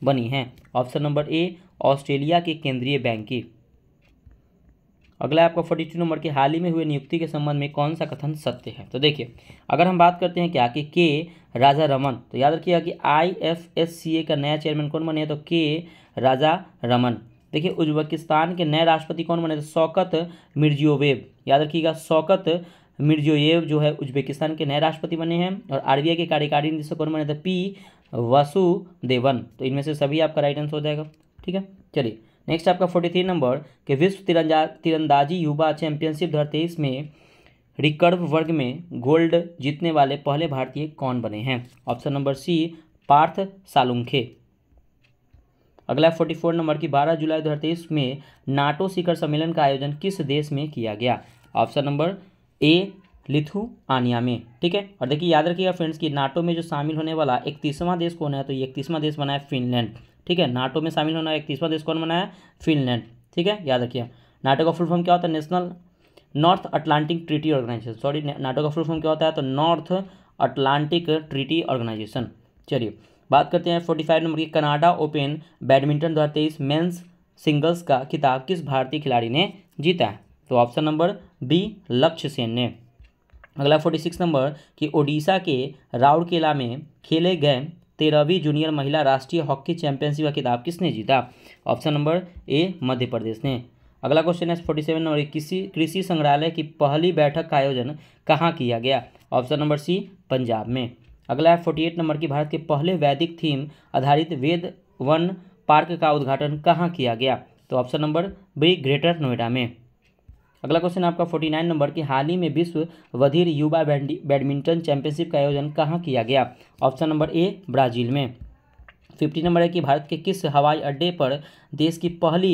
बनी हैं ऑप्शन नंबर ए ऑस्ट्रेलिया के केंद्रीय बैंक की अगला आपका फोर्टी टू नंबर के हाल ही में हुए नियुक्ति के संबंध में कौन सा कथन सत्य है तो देखिए अगर हम बात करते हैं क्या कि के राजा रमन तो याद रखिएगा कि आई एफ एस सी ए का नया चेयरमैन कौन बने तो के राजा रमन देखिए उज्बेकिस्तान के नए राष्ट्रपति कौन बने तो शौकत मिर्जियोवेब याद रखिएगा शौकत मिर्जोयेव जो है उज्बेकिस्तान के नए राष्ट्रपति बने हैं और आरबीआई के कार्यकारी निदेशक कौन बने थे पी वासुदेवन तो इनमें से सभी आपका राइट आंसर हो जाएगा ठीक है चलिए नेक्स्ट आपका फोर्टी थ्री नंबर कि विश्व तिरंजा तिरंदाजी युवा चैंपियनशिप दो में रिकर्व वर्ग में गोल्ड जीतने वाले पहले भारतीय कौन बने हैं option number C Parth Salunkhe अगला फोर्टी फोर नंबर की बारह जुलाई दो में नाटो शिखर सम्मेलन का आयोजन किस देश में किया गया ऑप्शन नंबर ए लिथुआनिया में ठीक है और देखिए याद रखिएगा फ्रेंड्स कि नाटो में जो शामिल होने वाला इकतीसवां देश कौन है तो ये इकतीसवां देश बनाया फिनलैंड ठीक है नाटो में शामिल होना इकतीसवां देश कौन बनाया फिनलैंड ठीक है याद रखिए नाटो का फुल फॉर्म क्या होता है national north Atlantic treaty organisation sorry NATO का फुल फॉर्म क्या होता है तो नॉर्थ अटलांटिक ट्रीटी ऑर्गेनाइजेशन चलिए बात करते हैं फोर्टी फाइव नंबर की कनाडा ओपन बैडमिंटन दो हज़ार तेईस मेन्स सिंगल्स का खिताब किस भारतीय खिलाड़ी ने जीता है तो ऑप्शन नंबर बी लक्ष्य सेन ने अगला फोर्टी सिक्स नंबर कि ओडिशा के राउरकेला में खेले गए तेरहवीं जूनियर महिला राष्ट्रीय हॉकी चैंपियनशिप का खिताब किसने जीता ऑप्शन नंबर ए मध्य प्रदेश ने अगला क्वेश्चन है फोर्टी सेवन नंबर कृषि कृषि संग्रहालय की पहली बैठक का आयोजन कहाँ किया गया ऑप्शन नंबर सी पंजाब में अगला है फोर्टी एट नंबर की भारत के पहले वैदिक थीम आधारित वेद वन पार्क का उद्घाटन कहाँ किया गया तो option number B greater Noida में अगला क्वेश्चन आपका फोर्टी नाइन नंबर कि हाल ही में विश्व वधिर युवा बैडमिंटन चैंपियनशिप का आयोजन कहाँ किया गया ऑप्शन नंबर ए ब्राजील में फिफ्टी नंबर है कि भारत के किस हवाई अड्डे पर देश की पहली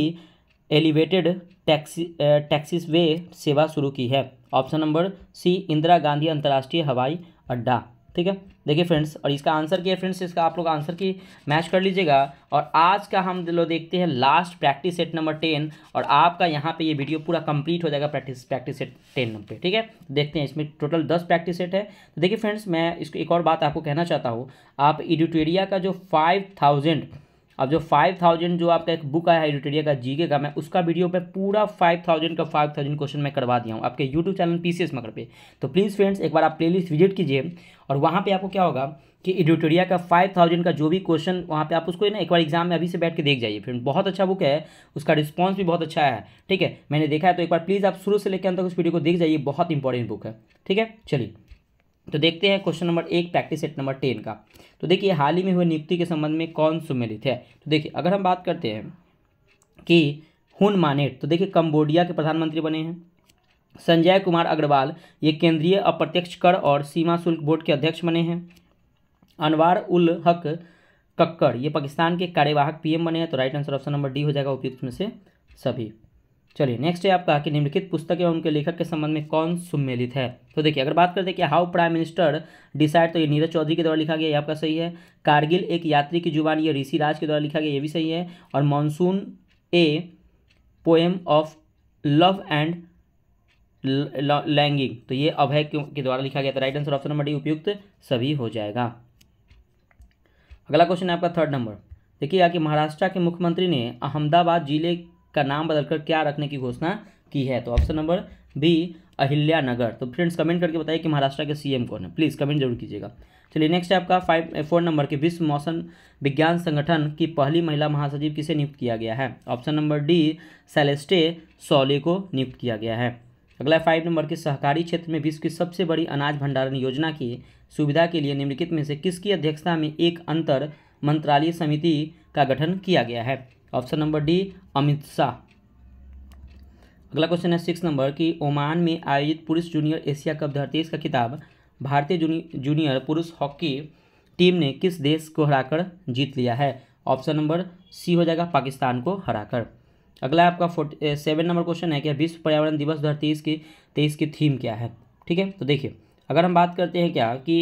एलिवेटेड टैक्सी टैक्सीस वे सेवा शुरू की है option number C Indira Gandhi अंतर्राष्ट्रीय हवाई अड्डा ठीक है देखिए फ्रेंड्स और इसका आंसर क्या है फ्रेंड्स इसका आप लोग आंसर की मैच कर लीजिएगा और आज का हम लोग देखते हैं last practice set number ten और आपका यहाँ पे ये वीडियो पूरा कंप्लीट हो जाएगा practice practice set ten number ठीक है देखते हैं इसमें टोटल दस प्रैक्टिस सेट है तो देखिए फ्रेंड्स मैं इसको एक और बात आपको कहना चाहता हूँ आप इडिटोरिया का जो फाइव थाउजेंड अब जो फाइव थाउजेंड जो आपका एक बुक आया है यूटेरिया का जीके का मैं उसका वीडियो पे पूरा फाइव थाउजेंड का फाइव थाउजेंड क्वेश्चन मैं करवा दिया हूँ आपके YouTube channel P C S मगर पे तो प्लीज़ फ्रेंड्स एक बार आप प्लेलिस्ट विजिट कीजिए और वहाँ पर आपको क्या होगा कि एडिटोरिया का फाइव थाउजेंड का जो भी क्वेश्चन वहाँ पे आप उसको ना एक बार एग्जाम में अभी से बैठ के देख जाइए फ्रेंड बहुत अच्छा बुक है उसका रिस्पॉन्स भी बहुत अच्छा है ठीक है मैंने देखा है तो एक बार प्लीज़ आप शुरू से लेकर अंत तक उस वीडियो को देख जाइए बहुत इंपॉर्टेंट बुक है ठीक है चलिए तो देखते हैं क्वेश्चन नंबर एक प्रैक्टिस सेट नंबर टेन का तो देखिए हाल ही में हुए नियुक्ति के संबंध में कौन सुमेलित है तो देखिए अगर हम बात करते हैं कि हुन मानेट तो देखिए कम्बोडिया के प्रधानमंत्री बने हैं संजय कुमार अग्रवाल ये केंद्रीय अप्रत्यक्ष कर और सीमा शुल्क बोर्ड के अध्यक्ष बने हैं अनवार उल हक कक्कड़ ये पाकिस्तान के कार्यवाहक पीएम बने हैं तो right answer option number D हो जाएगा उपयुक्त में से सभी चलिए नेक्स्ट है आपका कि निम्नलिखित पुस्तक एवं उनके लेखक के संबंध में कौन सुमेलित है तो देखिए अगर बात करते हैं कि हाउ प्राइम मिनिस्टर डिसाइड तो ये नीरज चौधरी के द्वारा लिखा गया ये आपका सही है कारगिल एक यात्री की जुबान ये ऋषि राज के द्वारा लिखा गया ये भी सही है और monsoon a poem of love and longing तो ये अभय के द्वारा लिखा गया था right answer option number D उपयुक्त सभी हो जाएगा अगला क्वेश्चन है आपका थर्ड नंबर देखिए यहाँ कि महाराष्ट्र के मुख्यमंत्री ने अहमदाबाद जिले का नाम बदलकर क्या रखने की घोषणा की है तो option number B Ahilya Nagar तो फ्रेंड्स कमेंट करके बताइए कि महाराष्ट्र के सीएम कौन है प्लीज़ कमेंट जरूर कीजिएगा चलिए नेक्स्ट है आपका फाइव फोर नंबर के विश्व मौसम विज्ञान संगठन की पहली महिला महासचिव किसे नियुक्त किया गया है option number D Celeste Saulo को नियुक्त किया गया है अगला फाइव नंबर के सहकारी क्षेत्र में विश्व की सबसे बड़ी अनाज भंडारण योजना की सुविधा के लिए निम्नलिखित में से किसकी अध्यक्षता में एक अंतर मंत्रालय समिति का गठन किया गया है option number D Amit Shah अगला क्वेश्चन है सिक्स नंबर कि ओमान में आयोजित पुरुष जूनियर एशिया कप धरतीश का खिताब भारतीय जूनियर पुरुष हॉकी टीम ने किस देश को हराकर जीत लिया है ऑप्शन नंबर सी हो जाएगा पाकिस्तान को हराकर अगला आपका फोर्ट सेवन नंबर क्वेश्चन है कि विश्व पर्यावरण दिवस दो की तेईस की थीम क्या है ठीक है तो देखिए अगर हम बात करते हैं क्या कि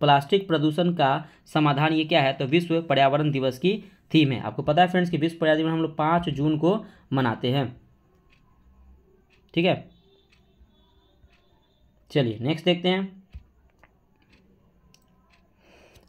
प्लास्टिक प्रदूषण का समाधान ये क्या है तो विश्व पर्यावरण दिवस की थीम है आपको पता है फ्रेंड्स कि विश्व पर्यावरण दिवस हम लोग पाँच जून को मनाते हैं ठीक है चलिए नेक्स्ट देखते हैं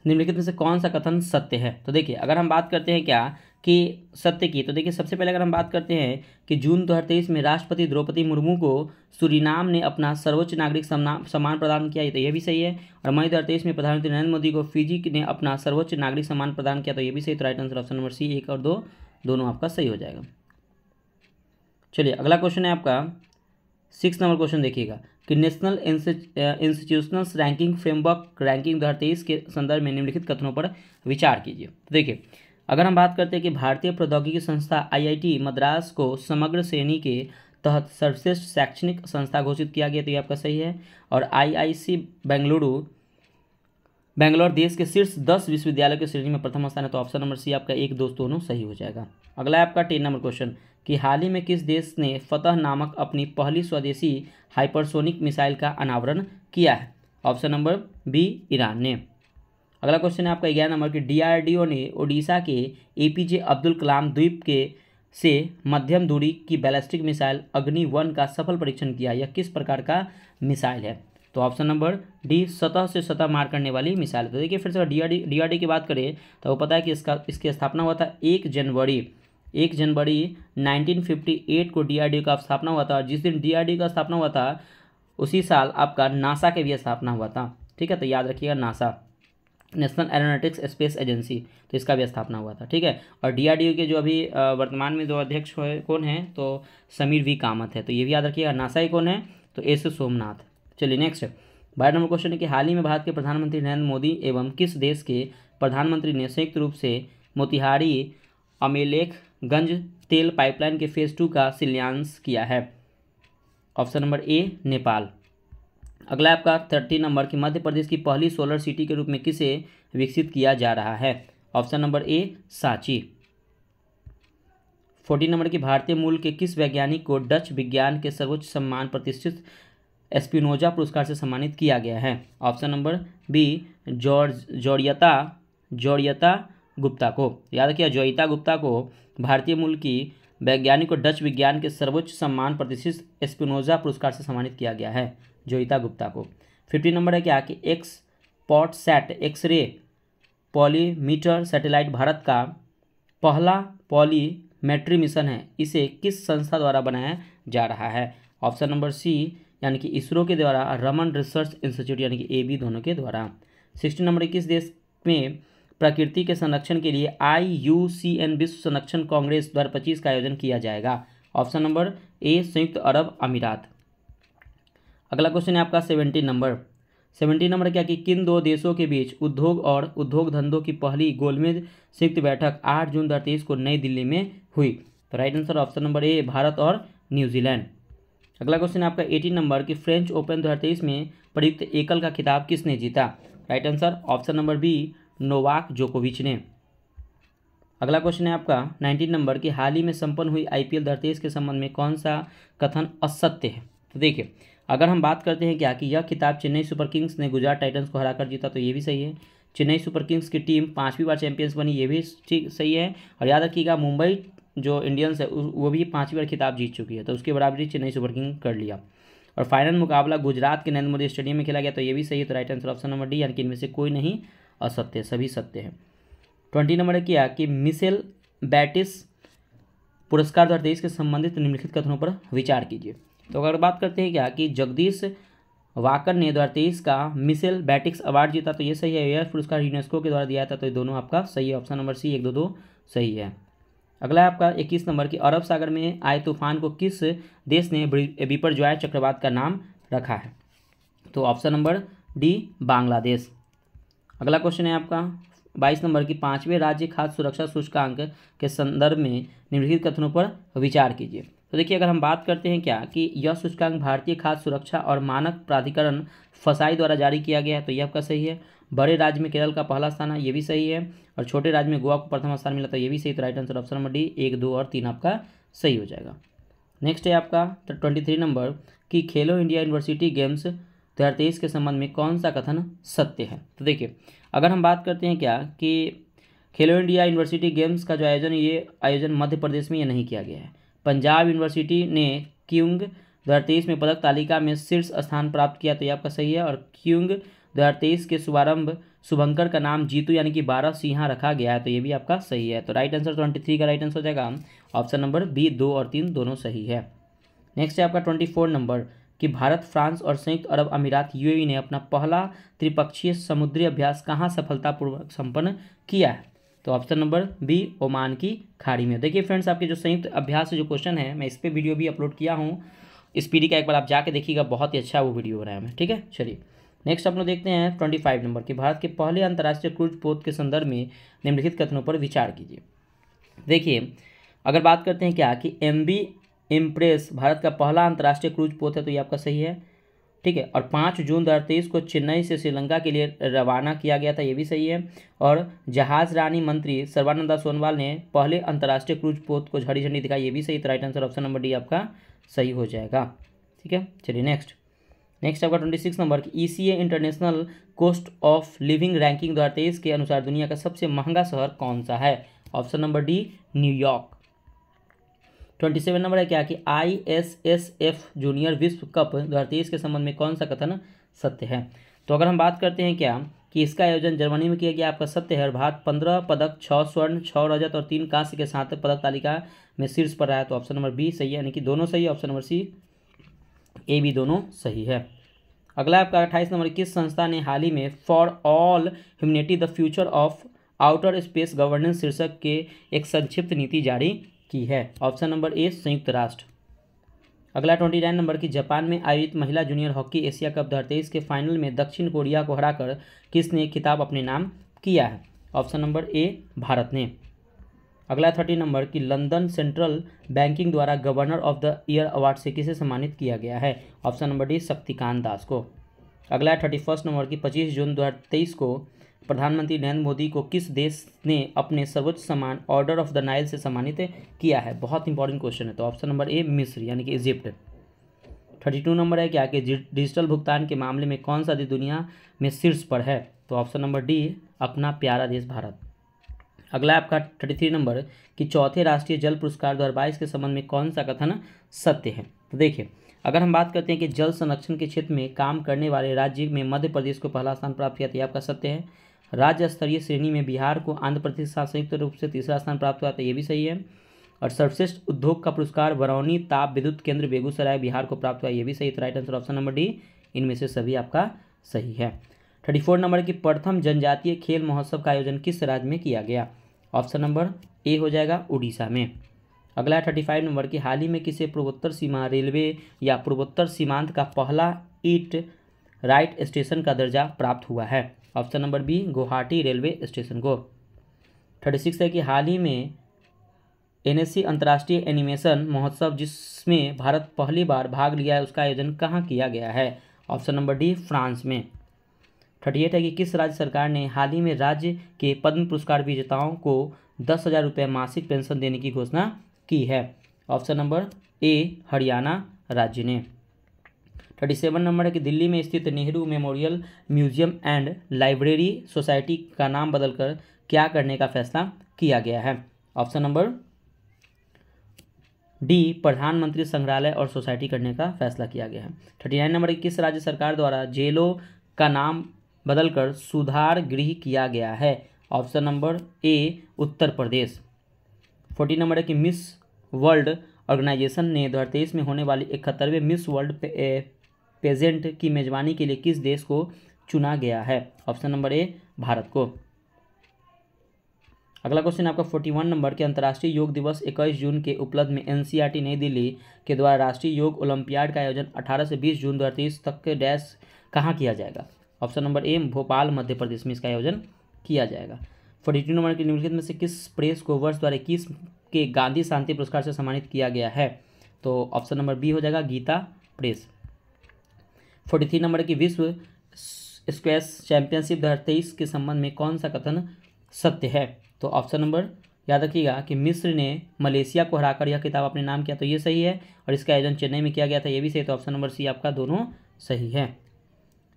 निम्नलिखित में से कौन सा कथन सत्य है तो देखिए अगर हम बात करते हैं क्या के सत्य की तो देखिए सबसे पहले अगर हम बात करते हैं कि जून दो हज़ार तेईस में राष्ट्रपति द्रौपदी मुर्मू को सूरीनाम ने अपना सर्वोच्च नागरिक सम्मान प्रदान किया तो यह भी सही है और मई दो हज़ार तेईस में प्रधानमंत्री नरेंद्र मोदी को फिजी ने अपना सर्वोच्च नागरिक सम्मान प्रदान किया तो यह भी सही तो right answer option number C एक और दो दोनों आपका सही हो जाएगा चलिए अगला क्वेश्चन है आपका सिक्स नंबर क्वेश्चन देखिएगा कि national institutional ranking framework ranking दो के संदर्भ में निम्नलिखित कथनों पर विचार कीजिए तो देखिए अगर हम बात करते हैं कि भारतीय प्रौद्योगिकी संस्था आईआईटी मद्रास को समग्र श्रेणी के तहत सर्वश्रेष्ठ शैक्षणिक संस्था घोषित किया गया तो ये आपका सही है और आईआईसी बेंगलुरु बेंगलोर देश के शीर्ष दस विश्वविद्यालय की श्रेणी में प्रथम स्थान है तो ऑप्शन नंबर सी आपका एक दोस्त दोनों सही हो जाएगा अगला है आपका टेन नंबर क्वेश्चन कि हाल ही में किस देश ने फतह नामक अपनी पहली स्वदेशी हाइपरसोनिक मिसाइल का अनावरण किया है ऑप्शन नंबर बी ईरान ने अगला क्वेश्चन है आपका ग्यारह नंबर की डीआरडीओ ने ओडिशा के एपीजे अब्दुल कलाम द्वीप के से मध्यम दूरी की बैलिस्टिक मिसाइल अग्नि वन का सफल परीक्षण किया यह किस प्रकार का मिसाइल है तो ऑप्शन नंबर डी सतह से सतह मार करने वाली मिसाइल तो देखिए फिर से डीआरडी डी की बात करें तो वो पता है कि इसका इसकी स्थापना हुआ था एक जनवरी एक जनवरी 1958 को डीआरडीओ का स्थापना हुआ था और जिस दिन डीआरडीओ का स्थापना हुआ था उसी साल आपका नासा के भी स्थापना हुआ था ठीक है तो याद रखिएगा NASA national aeronautics space agency तो इसका भी स्थापना हुआ था ठीक है और डीआरडीओ के जो अभी वर्तमान में जो अध्यक्ष है कौन है तो समीर वी कामत है तो ये भी याद रखिएगा नासा ही कौन है तो एस सोमनाथ चलिए नेक्स्ट बारह नंबर क्वेश्चन है कि हाल ही में भारत के प्रधानमंत्री नरेंद्र मोदी एवं किस देश के प्रधानमंत्री ने संयुक्त रूप से मोतिहारी अमेलेखगंज तेल पाइपलाइन के फेज़ टू का शिलान्यास किया है ऑप्शन नंबर ए नेपाल अगला आपका थर्टी नंबर कि मध्य प्रदेश की पहली सोलर सिटी के रूप में किसे विकसित किया जा रहा है option number A Sanchi fourteen number की भारतीय मूल के किस वैज्ञानिक को डच विज्ञान के सर्वोच्च सम्मान प्रतिष्ठित एस्पिनोजा पुरस्कार से सम्मानित किया गया है ऑप्शन नंबर बी जॉर्ज जौड़ियता जौड़ियता गुप्ता को याद रखिए जोइता गुप्ता को भारतीय मूल की वैज्ञानिक को डच विज्ञान के सर्वोच्च सम्मान प्रतिष्ठित एस्पिनोजा पुरस्कार से सम्मानित किया गया है जोईता गुप्ता को फिफ्टीन नंबर है क्या कि एक्स पॉट सेट रे पॉलीमीटर सैटेलाइट भारत का पहला पॉलीमेट्री मिशन है इसे किस संस्था द्वारा बनाया जा रहा है ऑप्शन नंबर सी यानी कि इसरो के द्वारा रमन रिसर्च इंस्टीट्यूट यानी कि ए बी दोनों के द्वारा सिक्सटीन नंबर किस देश में प्रकृति के संरक्षण के लिए आई यू सी एन विश्व संरक्षण कांग्रेस दो पच्चीस का आयोजन किया जाएगा ऑप्शन नंबर ए संयुक्त अरब अमीरात अगला क्वेश्चन है आपका सेवेंटी नंबर सेवेंटी नंबर क्या कि किन दो देशों के बीच उद्योग और उद्योग धंधों की पहली गोलमेज संयुक्त बैठक आठ जून दो को नई दिल्ली में हुई तो right answer option number A Bharat और न्यूजीलैंड अगला क्वेश्चन है आपका एटीन नंबर कि फ्रेंच ओपन दो में प्रयुक्त एकल का खिताब किसने जीता right answer option number B Novak जोकोविच ने अगला क्वेश्चन है आपका नाइनटीन नंबर कि हाल ही में संपन्न हुई आईपीएल पी के संबंध में कौन सा कथन असत्य है तो देखिए अगर हम बात करते हैं क्या कि यह खिताब चेन्नई सुपर किंग्स ने गुजरात टाइटन्स को हराकर जीता तो ये भी सही है चेन्नई सुपर किंग्स की टीम पाँचवीं बार चैंपियंस बनी ये भी ठीक सही है और याद रखिएगा मुंबई जो इंडियंस है वो भी पाँचवीं बार खिताब जीत चुकी है तो उसकी बराबरी चेन्नई सुपर किंग कर लिया और फाइनल मुकाबला गुजरात के नरेंद्र मोदी स्टेडियम में खेला गया तो ये भी सही है तो right answer option number D यानी कि इनमें से कोई नहीं असत्य सभी सत्य है ट्वेंटी नंबर किया कि मिसेल बैटिस पुरस्कार दो के संबंधित निम्नलिखित कथनों पर विचार कीजिए तो अगर बात करते हैं क्या कि जगदीश वाकर ने दो हज़ार तेईस का मिसेल बैटिक्स अवार्ड जीता तो ये सही है एयर पुरस्कार यूनेस्को के द्वारा दिया था तो ये दोनों आपका सही है ऑप्शन नंबर सी एक दो दो सही है अगला है आपका इक्कीस नंबर की अरब सागर में आए तूफान को किस देश ने बिपरजॉय चक्रवात का नाम रखा है तो ऑप्शन नंबर डी बांग्लादेश अगला क्वेश्चन है आपका बाईस नंबर की पाँचवें राज्य खाद्य सुरक्षा सूचकांक के संदर्भ में निम्नलिखित कथनों पर विचार कीजिए तो देखिए अगर हम बात करते हैं क्या कि यह सूचकांक भारतीय खाद्य सुरक्षा और मानक प्राधिकरण फसाई द्वारा जारी किया गया है तो यह आपका सही है बड़े राज्य में केरल का पहला स्थान है ये भी सही है और छोटे राज्य में गोवा को प्रथम स्थान मिला था तो ये भी सही तो right answer option number D एक दो और तीन आपका सही हो जाएगा नेक्स्ट है आपका ट्वेंटी थ्री नंबर कि खेलो इंडिया यूनिवर्सिटी गेम्स दो हज़ार तेईस के संबंध में कौन सा कथन सत्य है तो देखिए अगर हम बात करते हैं क्या कि खेलो इंडिया यूनिवर्सिटी गेम्स का जो आयोजन ये आयोजन मध्य प्रदेश में ये नहीं किया गया है पंजाब यूनिवर्सिटी ने क्यूंग दो हज़ार तेईस में पदक तालिका में शीर्ष स्थान प्राप्त किया तो ये आपका सही है और क्यूंग दो हज़ार तेईस के शुभारंभ शुभंकर का नाम जीतू यानी कि बारह सिंहा रखा गया है तो ये भी आपका सही है तो राइट आंसर ट्वेंटी थ्री का राइट आंसर हो जाएगा ऑप्शन नंबर बी दो और तीन दोनों सही है नेक्स्ट है आपका ट्वेंटी फोर नंबर कि भारत फ्रांस और संयुक्त अरब अमीरात यूएई e ने अपना पहला त्रिपक्षीय समुद्री अभ्यास कहाँ सफलतापूर्वक संपन्न किया है तो ऑप्शन नंबर बी ओमान की खाड़ी में देखिए फ्रेंड्स आपके जो संयुक्त अभ्यास से जो क्वेश्चन है मैं इस पर वीडियो भी अपलोड किया हूँ इस का एक बार आप जाके देखिएगा बहुत ही अच्छा वो वीडियो हो रहा है हमें ठीक है चलिए नेक्स्ट आप लोग देखते हैं ट्वेंटी फाइव नंबर के भारत के पहले अंतर्राष्ट्रीय क्रूज पोत के संदर्भ में निम्नलिखित कथनों पर विचार कीजिए देखिए अगर बात करते हैं क्या कि एम बी भारत का पहला अंतर्राष्ट्रीय क्रूज पोत है तो ये आपका सही है ठीक है और पाँच जून दो हज़ार तेईस को चेन्नई से श्रीलंका के लिए रवाना किया गया था ये भी सही है और जहाज रानी मंत्री सर्वानंदा सोनवाल ने पहले अंतर्राष्ट्रीय क्रूज पोत को झड़ी झंडी दिखाई ये भी सही तो right answer option number D आपका सही हो जाएगा ठीक है चलिए नेक्स्ट नेक्स्ट आपका twenty six number E C A international cost of living ranking दो हज़ार तेईस के अनुसार दुनिया का सबसे महंगा शहर कौन सा है option number D New York twenty seven number है क्या कि I S S F junior विश्व कप दो हज़ार तेईस के संबंध में कौन सा कथन सत्य है तो अगर हम बात करते हैं क्या कि इसका आयोजन जर्मनी में किया गया आपका सत्य है और भारत पंद्रह पदक छः स्वर्ण छः रजत और तीन कांस्य के साथ पदक तालिका में शीर्ष पर रहा है तो ऑप्शन नंबर बी सही है यानी कि दोनों सही है option number C A B दोनों सही है अगला आपका अट्ठाईस नंबर किस संस्था ने हाल ही में for all humanity the future of outer space governance शीर्षक के एक संक्षिप्त नीति जारी की है ऑप्शन नंबर ए संयुक्त राष्ट्र अगला ट्वेंटी नाइन नंबर की जापान में आयोजित महिला जूनियर हॉकी एशिया कप दो तेईस के फाइनल में दक्षिण कोरिया को हराकर किसने खिताब अपने नाम किया है ऑप्शन नंबर ए भारत ने अगला थर्टी नंबर की लंदन सेंट्रल बैंकिंग द्वारा governor of the year award से किसे सम्मानित किया गया है option number D Shaktikanta Das को अगला थर्टी फर्स्ट नंबर की पच्चीस जून दो को प्रधानमंत्री नरेंद्र मोदी को किस देश ने अपने सर्वोच्च सम्मान ऑर्डर ऑफ द नाइल से सम्मानित किया है बहुत इंपॉर्टेंट क्वेश्चन है तो ऑप्शन नंबर ए मिस्र यानी कि इजिप्ट थर्टी टू नंबर है क्या कि डिजिटल भुगतान के मामले में कौन सा देश दुनिया में शीर्ष पर है तो ऑप्शन नंबर डी अपना प्यारा देश भारत अगला आपका थर्टी थ्री नंबर कि चौथे राष्ट्रीय जल पुरस्कार दो हज़ार बाईस के संबंध में कौन सा कथन सत्य है तो देखिए अगर हम बात करते हैं कि जल संरक्षण के क्षेत्र में काम करने वाले राज्य में मध्य प्रदेश को पहला स्थान प्राप्त किया तो आपका सत्य है राज्य स्तरीय श्रेणी में बिहार को आंध्र प्रदेश का संयुक्त रूप से तीसरा स्थान प्राप्त हुआ था तो ये भी सही है और सर्वश्रेष्ठ उद्योग का पुरस्कार बरौनी ताप विद्युत केंद्र बेगूसराय बिहार को प्राप्त हुआ ये भी सही तो right answer option number D इनमें से सभी आपका सही है थर्टी फोर नंबर की प्रथम जनजातीय खेल महोत्सव का आयोजन किस राज्य में किया गया ऑप्शन नंबर ए हो जाएगा उड़ीसा में अगला है थर्टी फाइव नंबर की हाल ही में किसे पूर्वोत्तर सीमा रेलवे या पूर्वोत्तर सीमांत का पहला ईट राइट स्टेशन का दर्जा प्राप्त हुआ है option number B Guwahati railway station को थर्टी सिक्स है कि हाल ही में एन अंतर्राष्ट्रीय एनिमेशन महोत्सव जिसमें भारत पहली बार भाग लिया है उसका आयोजन कहाँ किया गया है ऑप्शन नंबर डी फ्रांस में थर्टी एट है कि किस राज्य सरकार ने हाल ही में राज्य के पद्म पुरस्कार विजेताओं को दस हज़ार रुपये मासिक पेंशन देने की घोषणा की है ऑप्शन नंबर ए हरियाणा राज्य ने थर्टी सेवन नंबर है कि दिल्ली में स्थित Nehru memorial museum and library society का नाम बदलकर क्या करने का फैसला किया गया है ऑप्शन नंबर डी प्रधानमंत्री संग्रहालय और सोसाइटी करने का फैसला किया गया है थर्टी नाइन नंबर किस राज्य सरकार द्वारा जेलों का नाम बदलकर सुधार गृह किया गया है option number A Uttar Pradesh forty number है कि मिस वर्ल्ड ऑर्गेनाइजेशन ने दो में होने वाली इकहत्तरवें मिस वर्ल्ड पेजेंट की मेजबानी के लिए किस देश को चुना गया है ऑप्शन नंबर ए भारत को अगला क्वेश्चन आपका फोर्टी वन नंबर के अंतर्राष्ट्रीय योग दिवस इक्कीस जून के उपलब्ध में एनसीईआरटी नई दिल्ली के द्वारा राष्ट्रीय योग ओलंपियाड का आयोजन 18 से 20 जून दो तक के डैश कहाँ किया जाएगा option number A Bhopal Madhya Pradesh में इसका आयोजन किया जाएगा फोर्टी टू नंबर के निम्नलिखित में से किस प्रेस को वर्ष द्वारा इक्कीस के गांधी शांति पुरस्कार से सम्मानित किया गया है तो ऑप्शन नंबर बी हो जाएगा Geeta press forty three number की विश्व स्क्वैश चैंपियनशिप दो हज़ार तेईस के संबंध में कौन सा कथन सत्य है तो ऑप्शन नंबर याद रखिएगा कि मिस्र ने मलेशिया को हराकर यह किताब अपने नाम किया तो ये सही है और इसका आयोजन चेन्नई में किया गया था ये भी सही तो ऑप्शन नंबर सी आपका दोनों सही है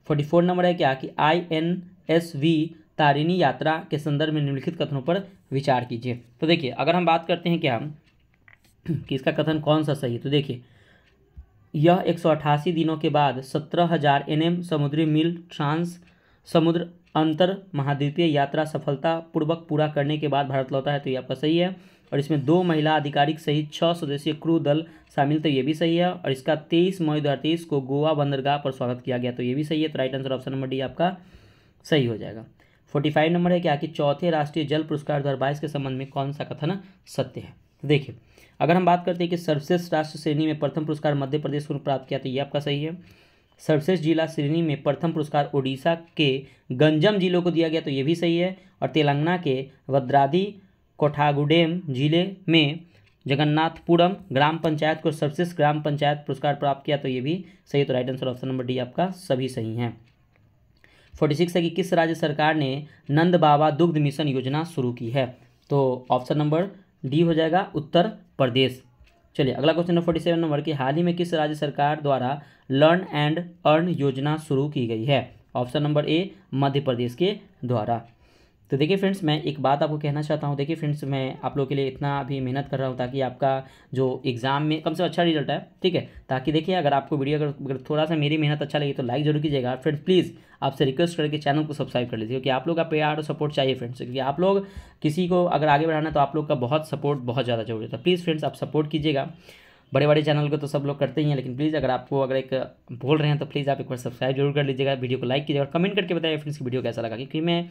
फोर्टी फोर नंबर है क्या कि I N S V Tarini यात्रा के संदर्भ में निम्नलिखित कथनों पर विचार कीजिए तो देखिए अगर हम बात करते हैं क्या कि इसका कथन कौन सा सही है तो देखिए यह एक दिनों के बाद सत्रह हजार एन समुद्री मील ट्रांस समुद्र अंतर महाद्वीपीय यात्रा सफलतापूर्वक पूरा करने के बाद भारत लौटा है तो ये आपका सही है और इसमें दो महिला आधिकारिक सहित छः सदस्यीय क्रू दल शामिल तो ये भी सही है और इसका तेईस मई दो को गोवा बंदरगाह पर स्वागत किया गया तो ये भी सही है तो right answer option number D आपका सही हो जाएगा फोर्टी फाइव नंबर है क्या कि चौथे राष्ट्रीय जल पुरस्कार दो के संबंध में कौन सा कथन सत्य है तो देखिए अगर हम बात करते हैं कि सर्वश्रेष्ठ राष्ट्र श्रेणी में प्रथम पुरस्कार मध्य प्रदेश को प्राप्त किया तो ये आपका सही है सर्वश्रेष्ठ जिला श्रेणी में प्रथम पुरस्कार ओडिशा के गंजम जिलों को दिया गया तो ये भी सही है और तेलंगाना के वद्रादी कोठागुडेम जिले में जगन्नाथपुरम ग्राम पंचायत को सर्वश्रेष्ठ ग्राम पंचायत पुरस्कार प्राप्त किया तो ये भी सही है तो right answer option number D आपका सभी सही है फोर्टी सिक्स है कि किस राज्य सरकार ने नंद बाबा दुग्ध मिशन योजना शुरू की है तो ऑप्शन नंबर डी हो जाएगा उत्तर प्रदेश चलिए अगला क्वेश्चन है फोर्टी सेवन नंबर की हाल ही में किस राज्य सरकार द्वारा लर्न एंड अर्न योजना शुरू की गई है ऑप्शन नंबर ए मध्य प्रदेश के द्वारा तो देखिए फ्रेंड्स मैं एक बात आपको कहना चाहता हूँ देखिए फ्रेंड्स मैं आप लोग के लिए इतना अभी मेहनत कर रहा हूँ ताकि आपका जो एग्ज़ाम में कम से अच्छा रिजल्ट है ठीक है ताकि देखिए अगर आपको वीडियो अगर, अगर थोड़ा सा मेरी मेहनत अच्छा लगे तो लाइक जरूर कीजिएगा फ्रेंड्स प्लीज़ आपसे रिक्वेस्ट करके चैनल को सब्सक्राइब कर लीजिए क्योंकि आप लोग का प्यार और सपोर्ट चाहिए फ्रेंड्स क्योंकि आप लोग किसी को अगर आगे बढ़ाना तो आप लोग का बहुत सपोर्ट बहुत ज़्यादा जरूरी है प्लीज़ तो फ्रेंड्स आप सपोर्ट कीजिएगा बड़े बड़े चैनल को तो सब लोग करते ही हैं लेकिन प्लीज़ अगर आपको अगर एक बोल रहे हैं तो प्लीज़ आप एक बार सब्सक्राइब जरूर कर लीजिएगा वीडियो को लाइक कीजिएगा और कमेंट करके बताइए फ्रेंड्स की वीडियो कैसा लगा क्योंकि मैं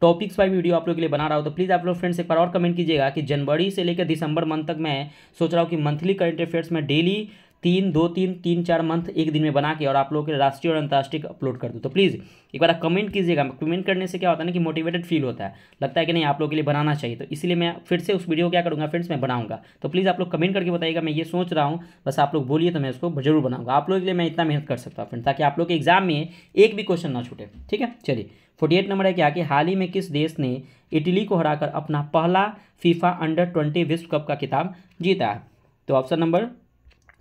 टॉपिक्स वाइज वीडियो आप लोग के लिए बना रहा हूँ तो प्लीज़ आप लोग फ्रेंड्स एक बार और कमेंट कीजिएगा कि जनवरी से लेकर दिसंबर मंथ तक मैं सोच रहा हूँ कि मंथली करंट अफेयर्स में डेली तीन दो तीन तीन चार मंथ एक दिन में बना के और आप लोगों के राष्ट्रीय और अंतर्राष्ट्रीय अपलोड कर दूँ तो प्लीज़ एक बार कमेंट कीजिएगा कमेंट करने से क्या होता है ना कि मोटिवेटेड फील होता है लगता है कि नहीं आप लोगों के लिए बनाना चाहिए तो इसलिए मैं फिर से उस वीडियो को क्या करूँगा फ्रेंड्स मैं बनाऊँगा तो प्लीज़ आप लोग कमेंट करके बताइएगा मैं ये सोच रहा हूँ बस आप लोग बोलिए तो मैं उसको जरूर बनाऊँगा आप लोगों के लिए मैं इतना मेहनत कर सकता हूँ फ्रेंड ताकि आप लोग के एग्जाम में एक भी क्वेश्चन ना छूटे ठीक है चलिए फोर्टी एट नंबर है क्या कि हाल ही में किस देश ने इटली को हराकर अपना पहला फीफा अंडर ट्वेंटी विश्व कप का किताब जीता है तो ऑप्शन नंबर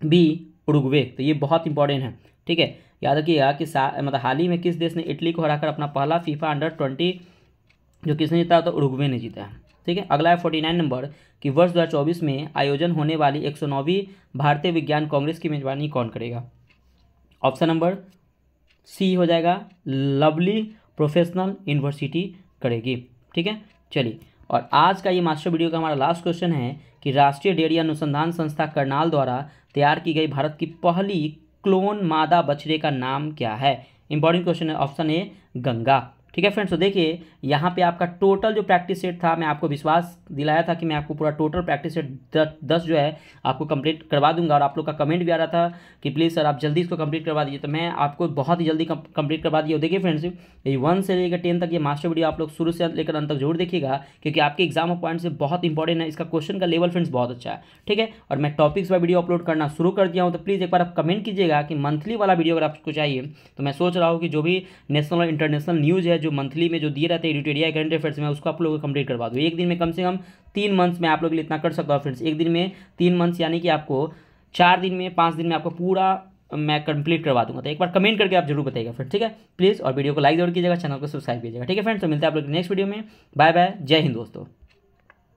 बी उरुग्वे तो ये बहुत इंपॉर्टेंट है ठीक है याद रखिएगा कि मतलब हाल ही में किस देश ने इटली को हराकर अपना पहला फीफा अंडर ट्वेंटी जो किसने जीता तो उड़ुगवे ने जीता है ठीक है अगला है फोर्टी नाइन नंबर कि वर्ष दो में आयोजन होने वाली एक सौ नौवीं भारतीय विज्ञान कांग्रेस की मेजबानी कौन करेगा ऑप्शन नंबर सी हो जाएगा लवली प्रोफेशनल यूनिवर्सिटी करेगी ठीक है चलिए और आज का ये मास्टर वीडियो का हमारा लास्ट क्वेश्चन है कि राष्ट्रीय डेयरी अनुसंधान संस्था करनाल द्वारा तैयार की गई भारत की पहली क्लोन मादा बछड़े का नाम क्या है इंपॉर्टेंट क्वेश्चन है ऑप्शन ए गंगा ठीक है फ्रेंड्स तो देखिए यहाँ पे आपका टोटल जो प्रैक्टिस सेट था मैं आपको विश्वास दिलाया था कि मैं आपको पूरा टोटल प्रैक्टिस सेट दस, दस जो है आपको कंप्लीट करवा दूंगा और आप लोग का कमेंट भी आ रहा था कि प्लीज़ सर आप जल्दी इसको कंप्लीट करवा दीजिए तो मैं आपको बहुत ही जल्दी कंप्लीट करवा दिया देखिए फ्रेंड्स ये वन से लेकर टेन तक ये मास्टर वीडियो आप लोग शुरू से लेकर अंत तक जरूर देखिएगा क्योंकि आपके एग्जाम पॉइंट से बहुत इंपॉर्टेंट है इसका क्वेश्चन का लेवल फ्रेंड्स बहुत अच्छा है ठीक है और मैं टॉपिक्स वाला वीडियो अपलोड करना शुरू कर दिया हूँ तो प्लीज़ एक बार आप कमेंट कीजिएगा कि मंथली वाला वीडियो अगर आपको चाहिए तो मैं सोच रहा हूँ कि जो भी नेशनल और इंटरनेशनल न्यूज़ है जो मंथली में जो दिए रहते हैं एडिटेरिया करंट अफेयर्स में उसको आप लोग कंप्लीट करवा दो एक दिन में कम से कम तीन मंथ्स में आप लोग इतना कर सकता हूँ फ्रेंड्स एक दिन में तीन मंथ्स यानी कि आपको चार दिन में पाँच दिन में आपको पूरा मैं कंप्लीट करवा दूंगा तो एक बार कमेंट करके आप जरूर बताइएगा फ्रेंड्स ठीक है प्लीज़ और वीडियो को लाइक जरूर कीजिएगा चैनल को सब्सक्राइब कीजिएगा ठीक है फ्रेंड्स तो मिलते हैं आप लोग नेक्स्ट वीडियो में बाय बाय जय हिंद दोस्तों